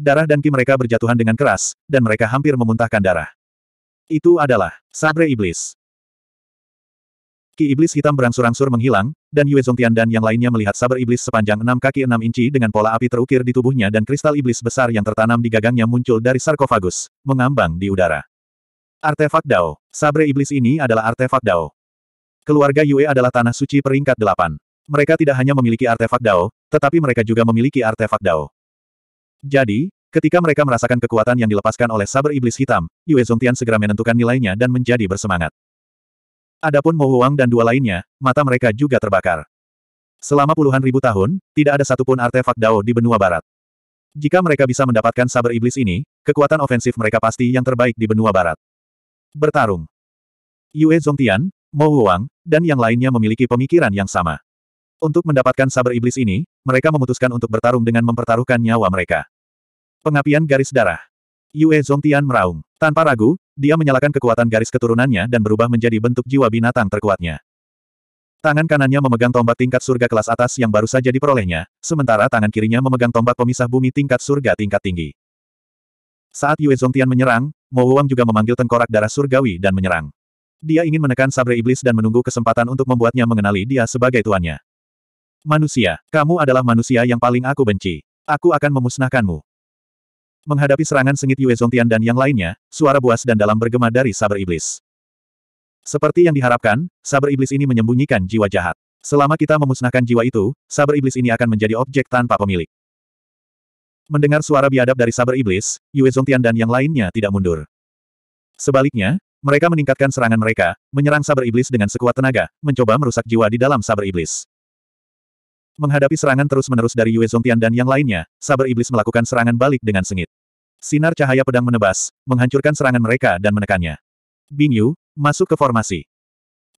Darah dan Ki mereka berjatuhan dengan keras, dan mereka hampir memuntahkan darah. Itu adalah Sabre Iblis. Ki Iblis Hitam berangsur-angsur menghilang, dan Yue Zongtian dan yang lainnya melihat saber iblis sepanjang enam kaki enam inci dengan pola api terukir di tubuhnya dan kristal iblis besar yang tertanam di gagangnya muncul dari sarkofagus, mengambang di udara. Artefak Dao. Sabre iblis ini adalah artefak Dao. Keluarga Yue adalah tanah suci peringkat delapan. Mereka tidak hanya memiliki artefak Dao, tetapi mereka juga memiliki artefak Dao. Jadi, Ketika mereka merasakan kekuatan yang dilepaskan oleh saber iblis hitam, Yue Zongtian segera menentukan nilainya dan menjadi bersemangat. Adapun Mo Huang dan dua lainnya, mata mereka juga terbakar. Selama puluhan ribu tahun, tidak ada satupun artefak Dao di benua barat. Jika mereka bisa mendapatkan saber iblis ini, kekuatan ofensif mereka pasti yang terbaik di benua barat. Bertarung. Yue Zongtian, Mo Huang, dan yang lainnya memiliki pemikiran yang sama. Untuk mendapatkan saber iblis ini, mereka memutuskan untuk bertarung dengan mempertaruhkan nyawa mereka. Pengapian garis darah. Yue Zongtian meraung. Tanpa ragu, dia menyalakan kekuatan garis keturunannya dan berubah menjadi bentuk jiwa binatang terkuatnya. Tangan kanannya memegang tombak tingkat surga kelas atas yang baru saja diperolehnya, sementara tangan kirinya memegang tombak pemisah bumi tingkat surga tingkat tinggi. Saat Yue Zongtian menyerang, Mo Wang juga memanggil tengkorak darah surgawi dan menyerang. Dia ingin menekan sabre iblis dan menunggu kesempatan untuk membuatnya mengenali dia sebagai tuannya. Manusia, kamu adalah manusia yang paling aku benci. Aku akan memusnahkanmu. Menghadapi serangan sengit Yue Zongtian dan yang lainnya, suara buas dan dalam bergema dari saber iblis. Seperti yang diharapkan, saber iblis ini menyembunyikan jiwa jahat. Selama kita memusnahkan jiwa itu, saber iblis ini akan menjadi objek tanpa pemilik. Mendengar suara biadab dari saber iblis, Yue Zongtian dan yang lainnya tidak mundur. Sebaliknya, mereka meningkatkan serangan mereka, menyerang saber iblis dengan sekuat tenaga, mencoba merusak jiwa di dalam saber iblis. Menghadapi serangan terus-menerus dari Yue Zongtian dan yang lainnya, saber iblis melakukan serangan balik dengan sengit. Sinar cahaya pedang menebas, menghancurkan serangan mereka dan menekannya. Bing Yu, masuk ke formasi.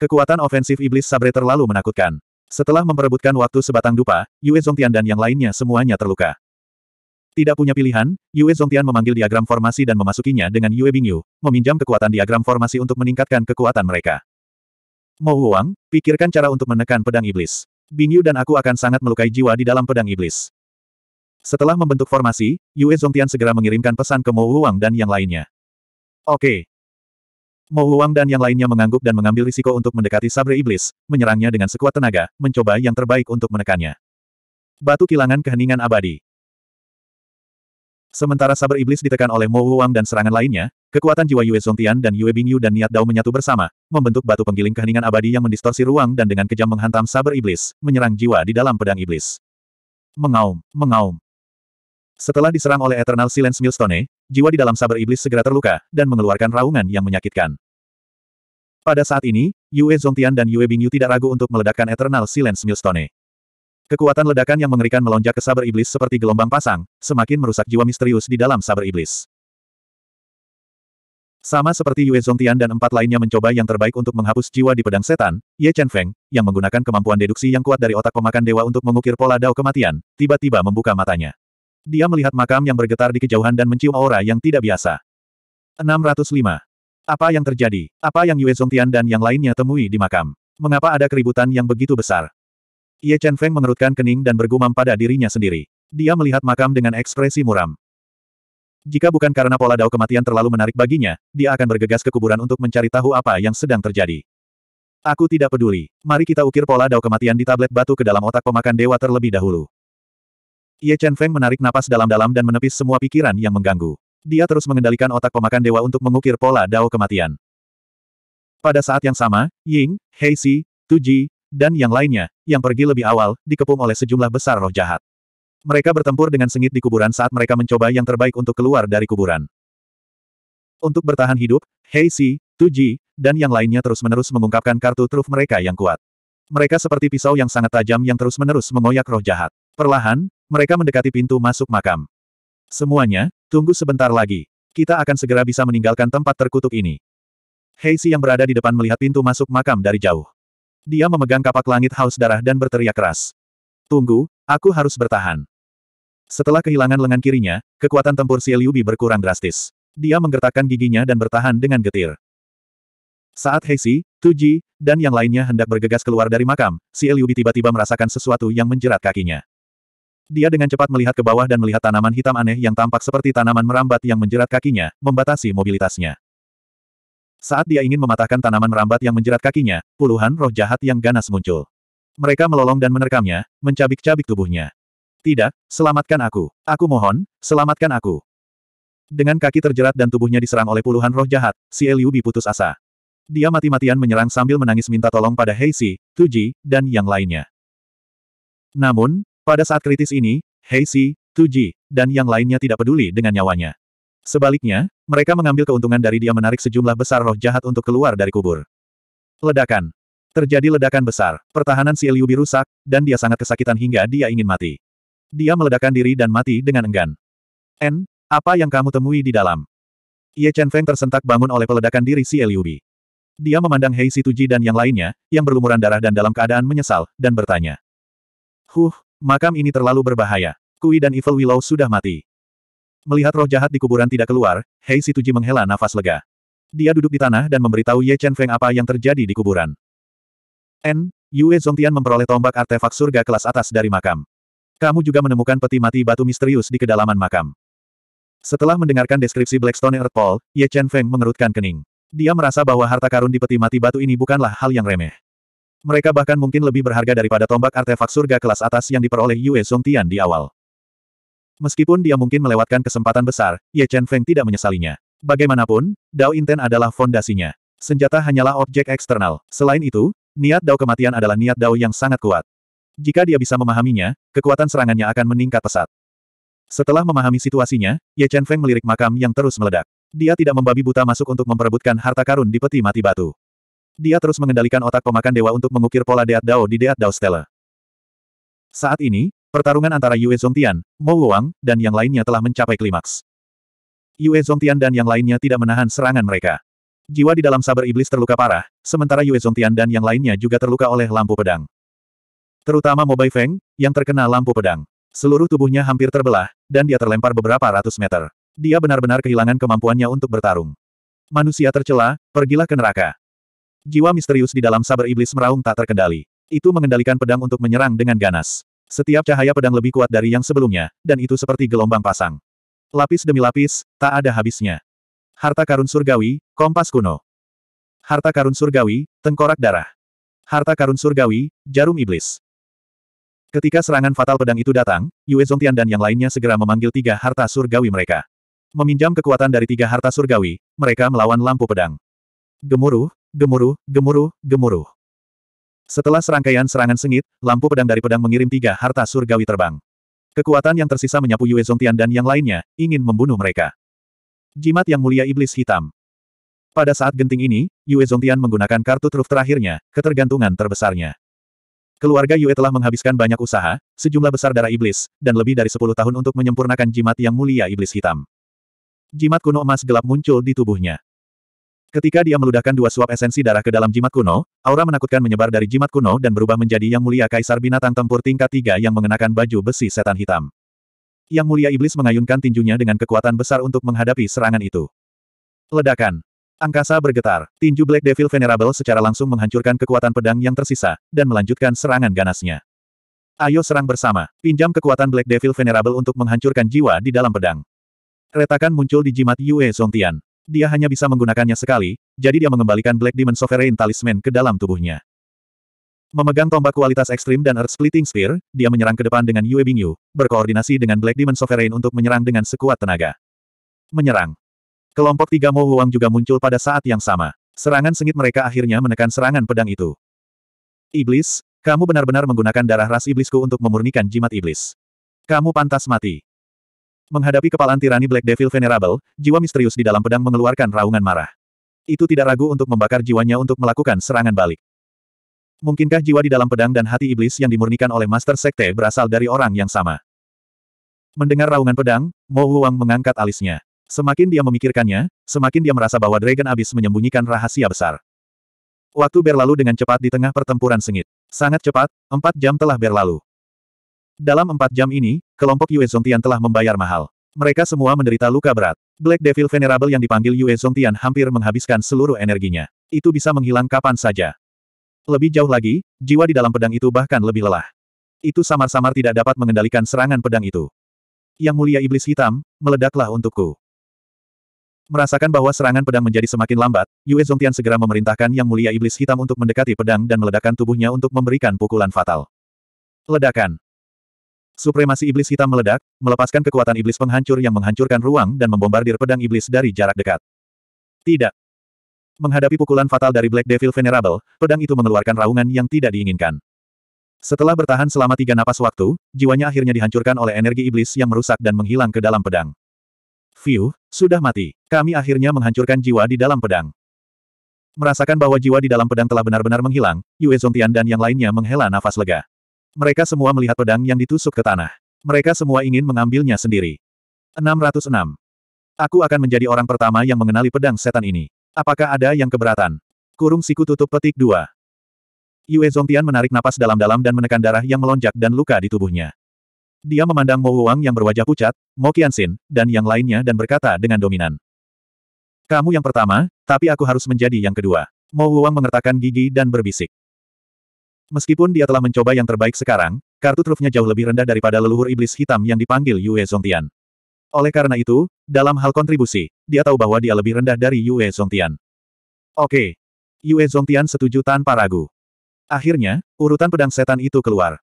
Kekuatan ofensif iblis sabre terlalu menakutkan. Setelah memperebutkan waktu sebatang dupa, Yue Zongtian dan yang lainnya semuanya terluka. Tidak punya pilihan, Yue Zongtian memanggil diagram formasi dan memasukinya dengan Yue Bingyu, meminjam kekuatan diagram formasi untuk meningkatkan kekuatan mereka. Mo Huang, pikirkan cara untuk menekan pedang iblis. Bingyu dan aku akan sangat melukai jiwa di dalam pedang iblis. Setelah membentuk formasi, Yue Zongtian segera mengirimkan pesan ke Mo Wang dan yang lainnya. Oke. Okay. Mo Wang dan yang lainnya mengangguk dan mengambil risiko untuk mendekati sabre iblis, menyerangnya dengan sekuat tenaga, mencoba yang terbaik untuk menekannya. Batu kilangan keheningan abadi. Sementara saber iblis ditekan oleh Mo Wang dan serangan lainnya, kekuatan jiwa Yue Songtian dan Yue Bingyu dan niat Dao menyatu bersama, membentuk batu penggiling keheningan abadi yang mendistorsi ruang dan dengan kejam menghantam saber iblis, menyerang jiwa di dalam pedang iblis. Mengaum, mengaum. Setelah diserang oleh Eternal Silence Millstone, jiwa di dalam saber iblis segera terluka, dan mengeluarkan raungan yang menyakitkan. Pada saat ini, Yue Zongtian dan Yue Bingyu tidak ragu untuk meledakkan Eternal Silence Millstone. Kekuatan ledakan yang mengerikan melonjak ke saber iblis seperti gelombang pasang, semakin merusak jiwa misterius di dalam saber iblis. Sama seperti Yue Zongtian dan empat lainnya mencoba yang terbaik untuk menghapus jiwa di pedang setan, Ye Chen Feng, yang menggunakan kemampuan deduksi yang kuat dari otak pemakan dewa untuk mengukir pola dao kematian, tiba-tiba membuka matanya. Dia melihat makam yang bergetar di kejauhan dan mencium aura yang tidak biasa. 605. Apa yang terjadi? Apa yang Yue Zongtian dan yang lainnya temui di makam? Mengapa ada keributan yang begitu besar? Ye Chen Feng mengerutkan kening dan bergumam pada dirinya sendiri. Dia melihat makam dengan ekspresi muram. Jika bukan karena pola dao kematian terlalu menarik baginya, dia akan bergegas ke kuburan untuk mencari tahu apa yang sedang terjadi. Aku tidak peduli. Mari kita ukir pola dao kematian di tablet batu ke dalam otak pemakan dewa terlebih dahulu. Ye Chen Feng menarik napas dalam-dalam dan menepis semua pikiran yang mengganggu. Dia terus mengendalikan otak pemakan dewa untuk mengukir pola dao kematian. Pada saat yang sama, Ying, Hei Si, Tu Ji dan yang lainnya, yang pergi lebih awal, dikepung oleh sejumlah besar roh jahat. Mereka bertempur dengan sengit di kuburan saat mereka mencoba yang terbaik untuk keluar dari kuburan. Untuk bertahan hidup, Hei Si, Tuji, dan yang lainnya terus-menerus mengungkapkan kartu truf mereka yang kuat. Mereka seperti pisau yang sangat tajam yang terus-menerus mengoyak roh jahat. Perlahan, mereka mendekati pintu masuk makam. Semuanya, tunggu sebentar lagi. Kita akan segera bisa meninggalkan tempat terkutuk ini. Si yang berada di depan melihat pintu masuk makam dari jauh. Dia memegang kapak langit haus darah dan berteriak keras. Tunggu, aku harus bertahan. Setelah kehilangan lengan kirinya, kekuatan tempur Liubi berkurang drastis. Dia menggertakkan giginya dan bertahan dengan getir. Saat Heisi, Tuji, dan yang lainnya hendak bergegas keluar dari makam, Liubi tiba-tiba merasakan sesuatu yang menjerat kakinya. Dia dengan cepat melihat ke bawah dan melihat tanaman hitam aneh yang tampak seperti tanaman merambat yang menjerat kakinya, membatasi mobilitasnya. Saat dia ingin mematahkan tanaman merambat yang menjerat kakinya, puluhan roh jahat yang ganas muncul. Mereka melolong dan menerkamnya, mencabik-cabik tubuhnya. Tidak, selamatkan aku. Aku mohon, selamatkan aku. Dengan kaki terjerat dan tubuhnya diserang oleh puluhan roh jahat, si Eliubi putus asa. Dia mati-matian menyerang sambil menangis minta tolong pada Heisi, Tuji, dan yang lainnya. Namun, pada saat kritis ini, Heisi, Tuji, dan yang lainnya tidak peduli dengan nyawanya. Sebaliknya, mereka mengambil keuntungan dari dia menarik sejumlah besar roh jahat untuk keluar dari kubur. Ledakan. Terjadi ledakan besar, pertahanan si Eliubi rusak, dan dia sangat kesakitan hingga dia ingin mati. Dia meledakkan diri dan mati dengan enggan. N, apa yang kamu temui di dalam? Ye Chen Feng tersentak bangun oleh peledakan diri si Eliubi. Dia memandang Hei Tuji dan yang lainnya, yang berlumuran darah dan dalam keadaan menyesal, dan bertanya. Huh, makam ini terlalu berbahaya. Kui dan Evil Willow sudah mati. Melihat roh jahat di kuburan tidak keluar, Hei Situji menghela nafas lega. Dia duduk di tanah dan memberitahu Ye Chen Feng apa yang terjadi di kuburan. N. Yue Zongtian memperoleh tombak artefak surga kelas atas dari makam. Kamu juga menemukan peti mati batu misterius di kedalaman makam. Setelah mendengarkan deskripsi Blackstone Pole, Ye Chen Feng mengerutkan kening. Dia merasa bahwa harta karun di peti mati batu ini bukanlah hal yang remeh. Mereka bahkan mungkin lebih berharga daripada tombak artefak surga kelas atas yang diperoleh Yue Zongtian di awal. Meskipun dia mungkin melewatkan kesempatan besar, Ye Chen Feng tidak menyesalinya. Bagaimanapun, Dao Inten adalah fondasinya. Senjata hanyalah objek eksternal. Selain itu, niat Dao kematian adalah niat Dao yang sangat kuat. Jika dia bisa memahaminya, kekuatan serangannya akan meningkat pesat. Setelah memahami situasinya, Ye Chen Feng melirik makam yang terus meledak. Dia tidak membabi buta masuk untuk memperebutkan harta karun di peti mati batu. Dia terus mengendalikan otak pemakan dewa untuk mengukir pola Deat Dao di Deat Dao Stella. Saat ini, Pertarungan antara Yue Zongtian, Mo Wang, dan yang lainnya telah mencapai klimaks. Yue Zongtian dan yang lainnya tidak menahan serangan mereka. Jiwa di dalam saber iblis terluka parah, sementara Yue Zongtian dan yang lainnya juga terluka oleh lampu pedang. Terutama Mo Bai Feng, yang terkena lampu pedang. Seluruh tubuhnya hampir terbelah, dan dia terlempar beberapa ratus meter. Dia benar-benar kehilangan kemampuannya untuk bertarung. Manusia tercela, pergilah ke neraka. Jiwa misterius di dalam saber iblis meraung tak terkendali. Itu mengendalikan pedang untuk menyerang dengan ganas. Setiap cahaya pedang lebih kuat dari yang sebelumnya, dan itu seperti gelombang pasang. Lapis demi lapis, tak ada habisnya. Harta karun surgawi, kompas kuno. Harta karun surgawi, tengkorak darah. Harta karun surgawi, jarum iblis. Ketika serangan fatal pedang itu datang, Yue Zongtian dan yang lainnya segera memanggil tiga harta surgawi mereka. Meminjam kekuatan dari tiga harta surgawi, mereka melawan lampu pedang. Gemuruh, gemuruh, gemuruh, gemuruh. Setelah serangkaian serangan sengit, lampu pedang dari pedang mengirim tiga harta surgawi terbang. Kekuatan yang tersisa menyapu Yue Zongtian dan yang lainnya, ingin membunuh mereka. Jimat yang mulia iblis hitam. Pada saat genting ini, Yue Zongtian menggunakan kartu truf terakhirnya, ketergantungan terbesarnya. Keluarga Yue telah menghabiskan banyak usaha, sejumlah besar darah iblis, dan lebih dari 10 tahun untuk menyempurnakan jimat yang mulia iblis hitam. Jimat kuno emas gelap muncul di tubuhnya. Ketika dia meludahkan dua suap esensi darah ke dalam jimat kuno, aura menakutkan menyebar dari jimat kuno dan berubah menjadi Yang Mulia Kaisar Binatang Tempur tingkat tiga yang mengenakan baju besi setan hitam. Yang Mulia Iblis mengayunkan tinjunya dengan kekuatan besar untuk menghadapi serangan itu. Ledakan. Angkasa bergetar, tinju Black Devil Venerable secara langsung menghancurkan kekuatan pedang yang tersisa, dan melanjutkan serangan ganasnya. Ayo serang bersama, pinjam kekuatan Black Devil Venerable untuk menghancurkan jiwa di dalam pedang. Retakan muncul di jimat Yue Zongtian dia hanya bisa menggunakannya sekali, jadi dia mengembalikan Black Demon Sovereign Talisman ke dalam tubuhnya. Memegang tombak kualitas ekstrim dan Earth Splitting Spear, dia menyerang ke depan dengan Yue Bingyu, berkoordinasi dengan Black Demon Sovereign untuk menyerang dengan sekuat tenaga. Menyerang. Kelompok tiga Mo Huang juga muncul pada saat yang sama. Serangan sengit mereka akhirnya menekan serangan pedang itu. Iblis, kamu benar-benar menggunakan darah ras iblisku untuk memurnikan jimat iblis. Kamu pantas mati. Menghadapi kepalan tirani Black Devil Venerable, jiwa misterius di dalam pedang mengeluarkan raungan marah. Itu tidak ragu untuk membakar jiwanya untuk melakukan serangan balik. Mungkinkah jiwa di dalam pedang dan hati iblis yang dimurnikan oleh Master Sekte berasal dari orang yang sama? Mendengar raungan pedang, Mo Huang mengangkat alisnya. Semakin dia memikirkannya, semakin dia merasa bahwa Dragon Abyss menyembunyikan rahasia besar. Waktu berlalu dengan cepat di tengah pertempuran sengit. Sangat cepat, empat jam telah berlalu. Dalam empat jam ini, kelompok Yue Zongtian telah membayar mahal. Mereka semua menderita luka berat. Black Devil Venerable yang dipanggil Yue Zongtian hampir menghabiskan seluruh energinya. Itu bisa menghilang kapan saja. Lebih jauh lagi, jiwa di dalam pedang itu bahkan lebih lelah. Itu samar-samar tidak dapat mengendalikan serangan pedang itu. Yang mulia iblis hitam, meledaklah untukku. Merasakan bahwa serangan pedang menjadi semakin lambat, Yue Zongtian segera memerintahkan yang mulia iblis hitam untuk mendekati pedang dan meledakkan tubuhnya untuk memberikan pukulan fatal. Ledakan. Supremasi iblis hitam meledak, melepaskan kekuatan iblis penghancur yang menghancurkan ruang dan membombardir pedang iblis dari jarak dekat. Tidak. Menghadapi pukulan fatal dari Black Devil Venerable, pedang itu mengeluarkan raungan yang tidak diinginkan. Setelah bertahan selama tiga napas waktu, jiwanya akhirnya dihancurkan oleh energi iblis yang merusak dan menghilang ke dalam pedang. View, sudah mati. Kami akhirnya menghancurkan jiwa di dalam pedang. Merasakan bahwa jiwa di dalam pedang telah benar-benar menghilang, Yue Zongtian dan yang lainnya menghela nafas lega. Mereka semua melihat pedang yang ditusuk ke tanah. Mereka semua ingin mengambilnya sendiri. 606. Aku akan menjadi orang pertama yang mengenali pedang setan ini. Apakah ada yang keberatan? Kurung siku tutup petik 2. Yue Zongtian menarik napas dalam-dalam dan menekan darah yang melonjak dan luka di tubuhnya. Dia memandang Mo Wang yang berwajah pucat, Mo Qianxin, dan yang lainnya dan berkata dengan dominan. Kamu yang pertama, tapi aku harus menjadi yang kedua. Mo Wang mengertakkan gigi dan berbisik. Meskipun dia telah mencoba yang terbaik sekarang, kartu trufnya jauh lebih rendah daripada leluhur iblis hitam yang dipanggil Yue Zongtian. Oleh karena itu, dalam hal kontribusi, dia tahu bahwa dia lebih rendah dari Yue Zongtian. Oke. Yue Zongtian setuju tanpa ragu. Akhirnya, urutan pedang setan itu keluar.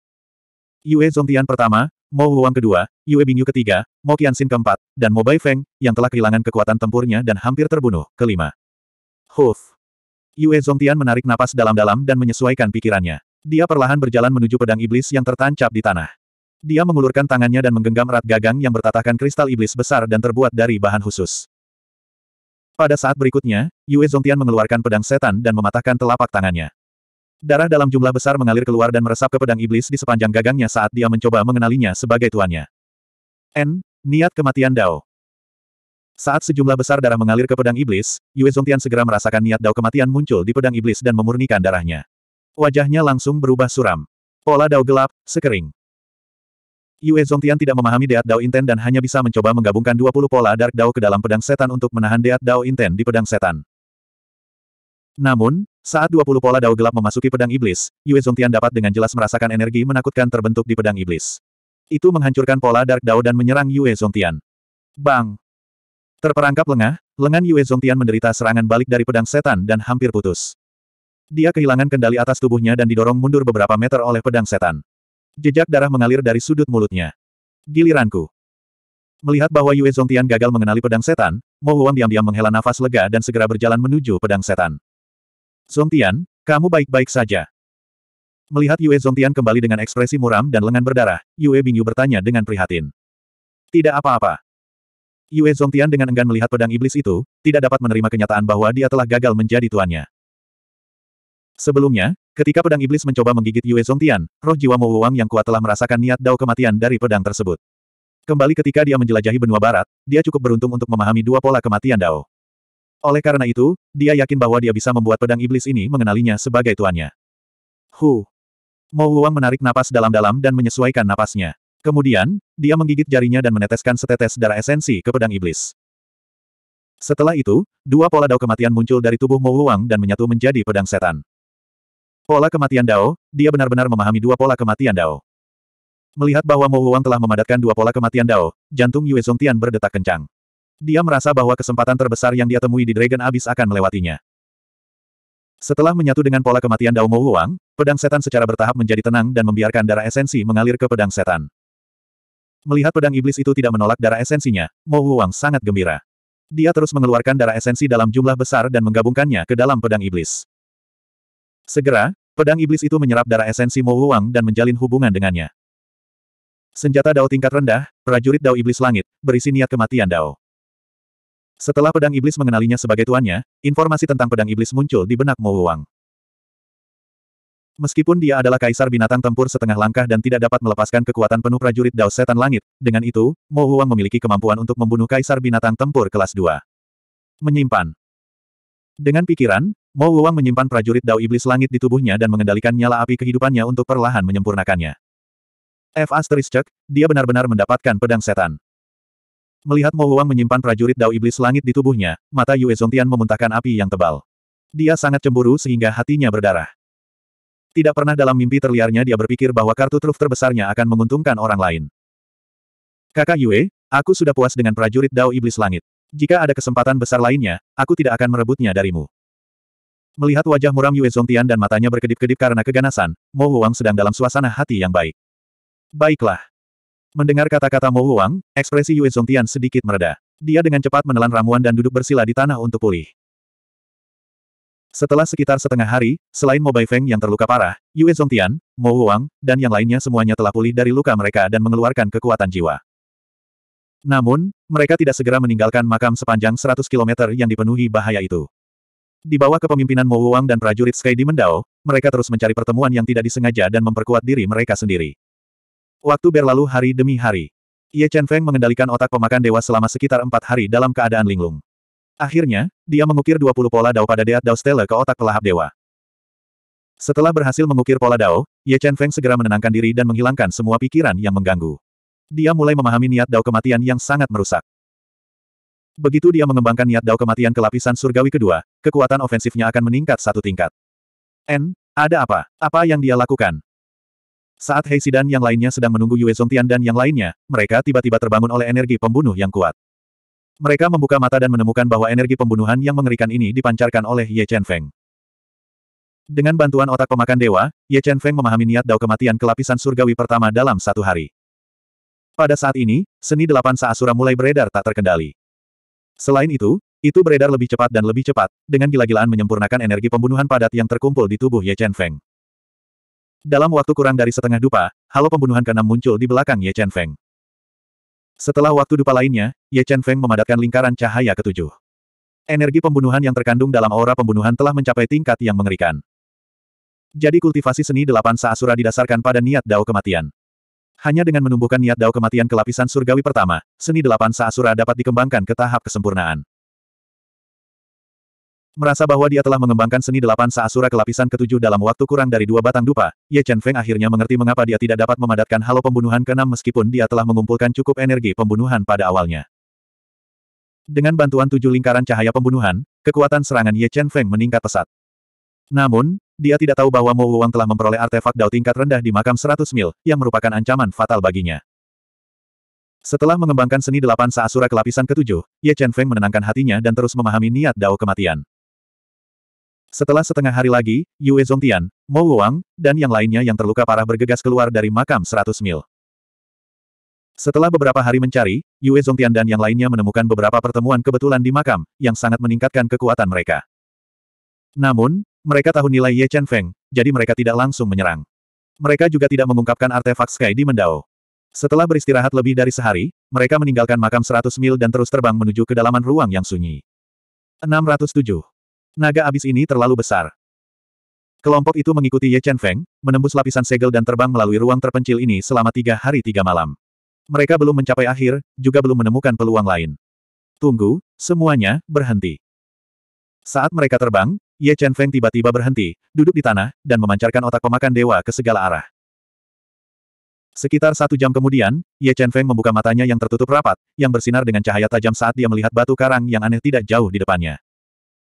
Yue Zongtian pertama, Mo Huang kedua, Yue Bingyu ketiga, Mo Qianxin keempat, dan Mo Bai Feng, yang telah kehilangan kekuatan tempurnya dan hampir terbunuh, kelima. Huf. Yue Zongtian menarik napas dalam-dalam dan menyesuaikan pikirannya. Dia perlahan berjalan menuju pedang iblis yang tertancap di tanah. Dia mengulurkan tangannya dan menggenggam erat gagang yang bertatahkan kristal iblis besar dan terbuat dari bahan khusus. Pada saat berikutnya, Yue Zongtian mengeluarkan pedang setan dan mematahkan telapak tangannya. Darah dalam jumlah besar mengalir keluar dan meresap ke pedang iblis di sepanjang gagangnya saat dia mencoba mengenalinya sebagai tuannya. N. Niat kematian Dao. Saat sejumlah besar darah mengalir ke pedang iblis, Yue Zongtian segera merasakan niat Dao kematian muncul di pedang iblis dan memurnikan darahnya. Wajahnya langsung berubah suram. Pola dao gelap, sekering. Yue Zongtian tidak memahami Deat Dao Inten dan hanya bisa mencoba menggabungkan 20 pola Dark Dao ke dalam pedang setan untuk menahan Deat Dao Inten di pedang setan. Namun, saat 20 pola Dao gelap memasuki pedang iblis, Yue Zongtian dapat dengan jelas merasakan energi menakutkan terbentuk di pedang iblis. Itu menghancurkan pola Dark Dao dan menyerang Yue Zongtian. Bang! Terperangkap lengah, lengan Yue Zongtian menderita serangan balik dari pedang setan dan hampir putus. Dia kehilangan kendali atas tubuhnya dan didorong mundur beberapa meter oleh pedang setan. Jejak darah mengalir dari sudut mulutnya. Giliranku. Melihat bahwa Yue Zongtian gagal mengenali pedang setan, Mo Huang diam-diam menghela nafas lega dan segera berjalan menuju pedang setan. Zongtian, kamu baik-baik saja. Melihat Yue Zongtian kembali dengan ekspresi muram dan lengan berdarah, Yue Bingyu bertanya dengan prihatin. Tidak apa-apa. Yue Zongtian dengan enggan melihat pedang iblis itu, tidak dapat menerima kenyataan bahwa dia telah gagal menjadi tuannya. Sebelumnya, ketika pedang iblis mencoba menggigit Yue Zongtian, roh jiwa Mo Wang yang kuat telah merasakan niat dao kematian dari pedang tersebut. Kembali ketika dia menjelajahi benua barat, dia cukup beruntung untuk memahami dua pola kematian dao. Oleh karena itu, dia yakin bahwa dia bisa membuat pedang iblis ini mengenalinya sebagai tuannya. Hu. Mo Wang menarik napas dalam-dalam dan menyesuaikan napasnya. Kemudian, dia menggigit jarinya dan meneteskan setetes darah esensi ke pedang iblis. Setelah itu, dua pola dao kematian muncul dari tubuh Mo Wang dan menyatu menjadi pedang setan. Pola kematian Dao, dia benar-benar memahami dua pola kematian Dao. Melihat bahwa Mo Huang telah memadatkan dua pola kematian Dao, jantung Yue Tian berdetak kencang. Dia merasa bahwa kesempatan terbesar yang dia temui di Dragon Abyss akan melewatinya. Setelah menyatu dengan pola kematian Dao Mo Huang, pedang setan secara bertahap menjadi tenang dan membiarkan darah esensi mengalir ke pedang setan. Melihat pedang iblis itu tidak menolak darah esensinya, Mo Huang sangat gembira. Dia terus mengeluarkan darah esensi dalam jumlah besar dan menggabungkannya ke dalam pedang iblis. Segera, pedang iblis itu menyerap darah esensi Mo Wuang dan menjalin hubungan dengannya. Senjata Dao tingkat rendah, prajurit Dao Iblis Langit, berisi niat kematian Dao. Setelah pedang iblis mengenalinya sebagai tuannya, informasi tentang pedang iblis muncul di benak Mo Wuang. Meskipun dia adalah kaisar binatang tempur setengah langkah dan tidak dapat melepaskan kekuatan penuh prajurit Dao Setan Langit, dengan itu, Mo Huang memiliki kemampuan untuk membunuh kaisar binatang tempur kelas 2. Menyimpan. Dengan pikiran, Mo Luang menyimpan prajurit Dao Iblis Langit di tubuhnya dan mengendalikan nyala api kehidupannya untuk perlahan menyempurnakannya. F asteris cek, dia benar-benar mendapatkan pedang setan. Melihat Mo Luang menyimpan prajurit Dao Iblis Langit di tubuhnya, mata Yue Zongtian memuntahkan api yang tebal. Dia sangat cemburu sehingga hatinya berdarah. Tidak pernah dalam mimpi terliarnya dia berpikir bahwa kartu truf terbesarnya akan menguntungkan orang lain. Kakak Yue, aku sudah puas dengan prajurit Dao Iblis Langit. Jika ada kesempatan besar lainnya, aku tidak akan merebutnya darimu. Melihat wajah muram Yue Zongtian dan matanya berkedip-kedip karena keganasan, Mo Huang sedang dalam suasana hati yang baik. Baiklah. Mendengar kata-kata Mo Huang, ekspresi Yue Zongtian sedikit mereda. Dia dengan cepat menelan ramuan dan duduk bersila di tanah untuk pulih. Setelah sekitar setengah hari, selain Mo Bai Feng yang terluka parah, Yue Zongtian, Mo Huang, dan yang lainnya semuanya telah pulih dari luka mereka dan mengeluarkan kekuatan jiwa. Namun, mereka tidak segera meninggalkan makam sepanjang 100 km yang dipenuhi bahaya itu. Di bawah kepemimpinan Mo Wang dan prajurit Sky Demon Dao, mereka terus mencari pertemuan yang tidak disengaja dan memperkuat diri mereka sendiri. Waktu berlalu hari demi hari. Ye Chen Feng mengendalikan otak pemakan dewa selama sekitar empat hari dalam keadaan linglung. Akhirnya, dia mengukir 20 pola dao pada Deat Dao Stele ke otak pelahap dewa. Setelah berhasil mengukir pola dao, Ye Chen Feng segera menenangkan diri dan menghilangkan semua pikiran yang mengganggu. Dia mulai memahami niat dao kematian yang sangat merusak. Begitu dia mengembangkan niat dao kematian ke lapisan surgawi kedua, kekuatan ofensifnya akan meningkat satu tingkat. N, ada apa? Apa yang dia lakukan? Saat Heisi dan yang lainnya sedang menunggu Yue Zongtian dan yang lainnya, mereka tiba-tiba terbangun oleh energi pembunuh yang kuat. Mereka membuka mata dan menemukan bahwa energi pembunuhan yang mengerikan ini dipancarkan oleh Ye Chen Feng. Dengan bantuan otak pemakan dewa, Ye Chen Feng memahami niat dao kematian ke lapisan surgawi pertama dalam satu hari. Pada saat ini, seni delapan saasura mulai beredar tak terkendali. Selain itu, itu beredar lebih cepat dan lebih cepat, dengan gila-gilaan menyempurnakan energi pembunuhan padat yang terkumpul di tubuh Ye Chen Feng. Dalam waktu kurang dari setengah dupa, halo pembunuhan keenam muncul di belakang Ye Chen Feng. Setelah waktu dupa lainnya, Ye Chen Feng memadatkan lingkaran cahaya ketujuh. Energi pembunuhan yang terkandung dalam aura pembunuhan telah mencapai tingkat yang mengerikan. Jadi kultivasi seni delapan saasura didasarkan pada niat dao kematian. Hanya dengan menumbuhkan niat dao kematian ke lapisan surgawi pertama, seni delapan saasura dapat dikembangkan ke tahap kesempurnaan. Merasa bahwa dia telah mengembangkan seni delapan saasura ke lapisan ketujuh dalam waktu kurang dari dua batang dupa, Ye Chen Feng akhirnya mengerti mengapa dia tidak dapat memadatkan halo pembunuhan keenam meskipun dia telah mengumpulkan cukup energi pembunuhan pada awalnya. Dengan bantuan tujuh lingkaran cahaya pembunuhan, kekuatan serangan Ye Chen Feng meningkat pesat. Namun, dia tidak tahu bahwa Mo Wuwang telah memperoleh artefak Dao tingkat rendah di makam 100 mil, yang merupakan ancaman fatal baginya. Setelah mengembangkan seni delapan Saasura ke lapisan ketujuh, Ye Chen Feng menenangkan hatinya dan terus memahami niat Dao kematian. Setelah setengah hari lagi, Yue Zongtian, Mo Wuwang, dan yang lainnya yang terluka parah bergegas keluar dari makam 100 mil. Setelah beberapa hari mencari, Yue Zongtian dan yang lainnya menemukan beberapa pertemuan kebetulan di makam, yang sangat meningkatkan kekuatan mereka. Namun, mereka tahu nilai Ye Chen Feng, jadi mereka tidak langsung menyerang. Mereka juga tidak mengungkapkan artefak Sky di Mendao. Setelah beristirahat lebih dari sehari, mereka meninggalkan makam 100 mil dan terus terbang menuju kedalaman ruang yang sunyi. 607. Naga abis ini terlalu besar. Kelompok itu mengikuti Ye Chen Feng, menembus lapisan segel dan terbang melalui ruang terpencil ini selama tiga hari tiga malam. Mereka belum mencapai akhir, juga belum menemukan peluang lain. Tunggu, semuanya, berhenti. Saat mereka terbang, Ye Chen Feng tiba-tiba berhenti, duduk di tanah, dan memancarkan otak pemakan dewa ke segala arah. Sekitar satu jam kemudian, Ye Chen Feng membuka matanya yang tertutup rapat, yang bersinar dengan cahaya tajam saat dia melihat batu karang yang aneh tidak jauh di depannya.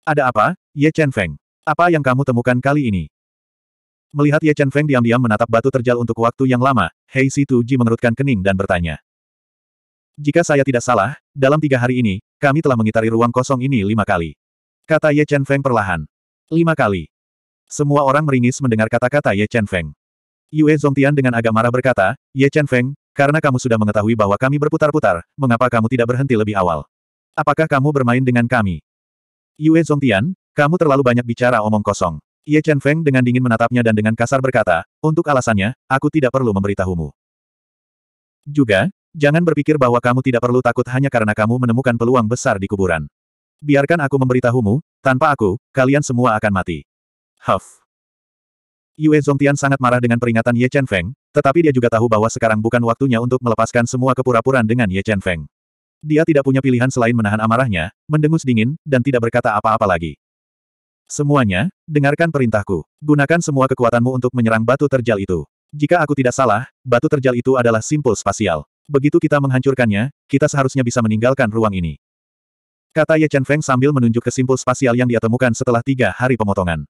Ada apa, Ye Chen Feng? Apa yang kamu temukan kali ini? Melihat Ye Chen Feng diam-diam menatap batu terjal untuk waktu yang lama, Hei Si Ji mengerutkan kening dan bertanya. Jika saya tidak salah, dalam tiga hari ini, kami telah mengitari ruang kosong ini lima kali. Kata Ye Chen Feng perlahan. Lima kali. Semua orang meringis mendengar kata-kata Ye Chen Feng. Yue Zongtian dengan agak marah berkata, Ye Chen Feng, karena kamu sudah mengetahui bahwa kami berputar-putar, mengapa kamu tidak berhenti lebih awal? Apakah kamu bermain dengan kami? Yue Zongtian, kamu terlalu banyak bicara omong kosong. Ye Chen Feng dengan dingin menatapnya dan dengan kasar berkata, untuk alasannya, aku tidak perlu memberitahumu. Juga, jangan berpikir bahwa kamu tidak perlu takut hanya karena kamu menemukan peluang besar di kuburan. Biarkan aku memberitahumu, tanpa aku, kalian semua akan mati. Huff. Yue Zongtian sangat marah dengan peringatan Ye Chen Feng, tetapi dia juga tahu bahwa sekarang bukan waktunya untuk melepaskan semua kepura-puraan dengan Ye Chen Feng. Dia tidak punya pilihan selain menahan amarahnya, mendengus dingin, dan tidak berkata apa-apa lagi. Semuanya, dengarkan perintahku. Gunakan semua kekuatanmu untuk menyerang batu terjal itu. Jika aku tidak salah, batu terjal itu adalah simpul spasial. Begitu kita menghancurkannya, kita seharusnya bisa meninggalkan ruang ini. Kata Ye Chen Feng sambil menunjuk ke simpul spasial yang dia temukan setelah tiga hari pemotongan.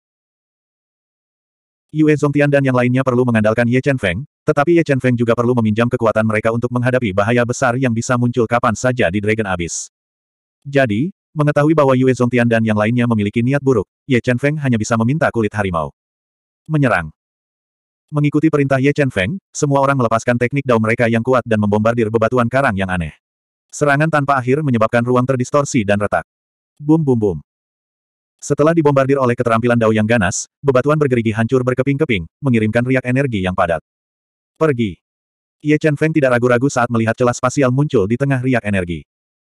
Yue Zongtian dan yang lainnya perlu mengandalkan Ye Chen Feng, tetapi Ye Chen Feng juga perlu meminjam kekuatan mereka untuk menghadapi bahaya besar yang bisa muncul kapan saja di Dragon Abyss. Jadi, mengetahui bahwa Yue Zongtian dan yang lainnya memiliki niat buruk, Ye Chen Feng hanya bisa meminta kulit harimau. Menyerang. Mengikuti perintah Ye Chen Feng, semua orang melepaskan teknik dao mereka yang kuat dan membombardir bebatuan karang yang aneh. Serangan tanpa akhir menyebabkan ruang terdistorsi dan retak. Bum bum bum. Setelah dibombardir oleh keterampilan Dao yang ganas, bebatuan bergerigi hancur berkeping-keping, mengirimkan riak energi yang padat. Pergi. Ye Chen Feng tidak ragu-ragu saat melihat celah spasial muncul di tengah riak energi.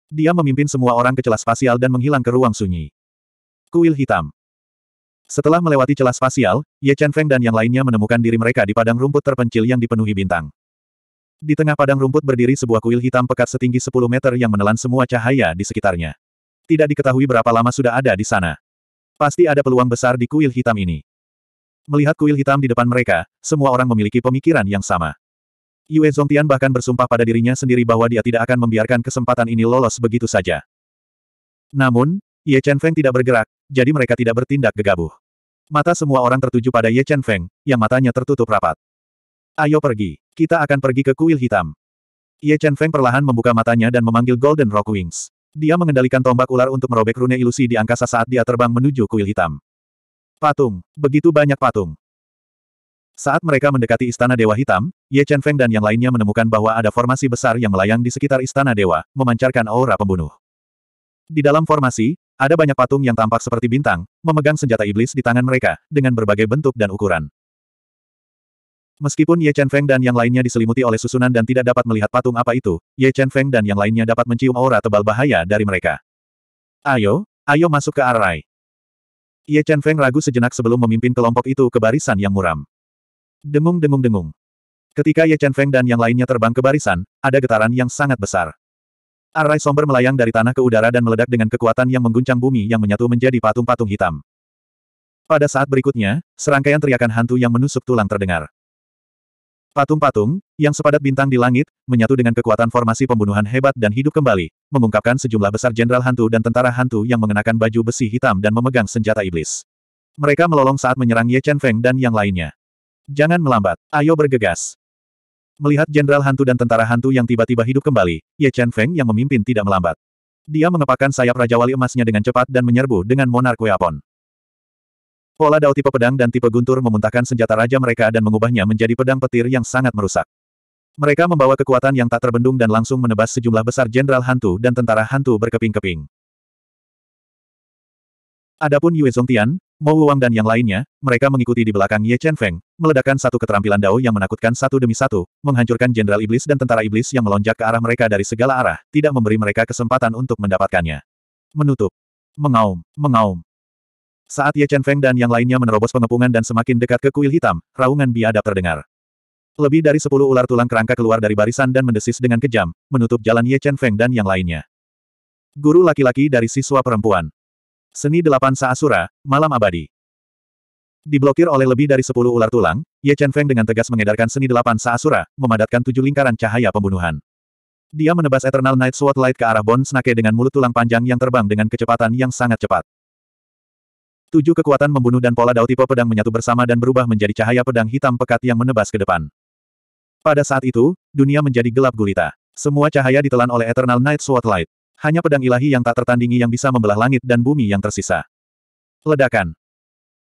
Dia memimpin semua orang ke celah spasial dan menghilang ke ruang sunyi. Kuil hitam. Setelah melewati celah spasial, Ye Chen Feng dan yang lainnya menemukan diri mereka di padang rumput terpencil yang dipenuhi bintang. Di tengah padang rumput berdiri sebuah kuil hitam pekat setinggi 10 meter yang menelan semua cahaya di sekitarnya. Tidak diketahui berapa lama sudah ada di sana. Pasti ada peluang besar di kuil hitam ini. Melihat kuil hitam di depan mereka, semua orang memiliki pemikiran yang sama. Yue Zongtian bahkan bersumpah pada dirinya sendiri bahwa dia tidak akan membiarkan kesempatan ini lolos begitu saja. Namun, Ye Chen Feng tidak bergerak, jadi mereka tidak bertindak gegabah. Mata semua orang tertuju pada Ye Chen Feng, yang matanya tertutup rapat. Ayo pergi. Kita akan pergi ke kuil hitam. Ye Chen Feng perlahan membuka matanya dan memanggil Golden Rock Wings. Dia mengendalikan tombak ular untuk merobek rune ilusi di angkasa saat dia terbang menuju kuil hitam. Patung. Begitu banyak patung. Saat mereka mendekati Istana Dewa Hitam, Ye Chen Feng dan yang lainnya menemukan bahwa ada formasi besar yang melayang di sekitar Istana Dewa, memancarkan aura pembunuh. Di dalam formasi, ada banyak patung yang tampak seperti bintang, memegang senjata iblis di tangan mereka, dengan berbagai bentuk dan ukuran. Meskipun Ye Chen Feng dan yang lainnya diselimuti oleh susunan dan tidak dapat melihat patung apa itu, Ye Chen Feng dan yang lainnya dapat mencium aura tebal bahaya dari mereka. Ayo, ayo masuk ke arai. Ye Chen Feng ragu sejenak sebelum memimpin kelompok itu ke barisan yang muram. Dengung dengung dengung. Ketika Ye Chen Feng dan yang lainnya terbang ke barisan, ada getaran yang sangat besar. Arai somber melayang dari tanah ke udara dan meledak dengan kekuatan yang mengguncang bumi yang menyatu menjadi patung-patung hitam. Pada saat berikutnya, serangkaian teriakan hantu yang menusuk tulang terdengar. Patung-patung, yang sepadat bintang di langit, menyatu dengan kekuatan formasi pembunuhan hebat dan hidup kembali, mengungkapkan sejumlah besar jenderal hantu dan tentara hantu yang mengenakan baju besi hitam dan memegang senjata iblis. Mereka melolong saat menyerang Ye Chen Feng dan yang lainnya. Jangan melambat, ayo bergegas. Melihat jenderal hantu dan tentara hantu yang tiba-tiba hidup kembali, Ye Chen Feng yang memimpin tidak melambat. Dia mengepakkan sayap Raja Wali emasnya dengan cepat dan menyerbu dengan Monark Weapon. Pola Dao tipe pedang dan tipe guntur memuntahkan senjata raja mereka dan mengubahnya menjadi pedang petir yang sangat merusak. Mereka membawa kekuatan yang tak terbendung dan langsung menebas sejumlah besar jenderal hantu dan tentara hantu berkeping-keping. Adapun Yue Zongtian, Mo Wang dan yang lainnya, mereka mengikuti di belakang Ye Chen Feng, meledakkan satu keterampilan Dao yang menakutkan satu demi satu, menghancurkan jenderal iblis dan tentara iblis yang melonjak ke arah mereka dari segala arah, tidak memberi mereka kesempatan untuk mendapatkannya. Menutup. Mengaum, mengaum. Saat Ye Chen Feng dan yang lainnya menerobos pengepungan dan semakin dekat ke kuil hitam, raungan biadab terdengar. Lebih dari sepuluh ular tulang kerangka keluar dari barisan dan mendesis dengan kejam, menutup jalan Ye Chen Feng dan yang lainnya. Guru laki-laki dari siswa perempuan. Seni delapan Saasura, Malam Abadi. Diblokir oleh lebih dari sepuluh ular tulang, Ye Chen Feng dengan tegas mengedarkan seni delapan Saasura, memadatkan tujuh lingkaran cahaya pembunuhan. Dia menebas Eternal Night Sword Light ke arah Bon Snake dengan mulut tulang panjang yang terbang dengan kecepatan yang sangat cepat. Tujuh kekuatan membunuh dan pola dao tipe pedang menyatu bersama dan berubah menjadi cahaya pedang hitam pekat yang menebas ke depan. Pada saat itu, dunia menjadi gelap gulita. Semua cahaya ditelan oleh Eternal Night Sword Light. Hanya pedang ilahi yang tak tertandingi yang bisa membelah langit dan bumi yang tersisa. Ledakan.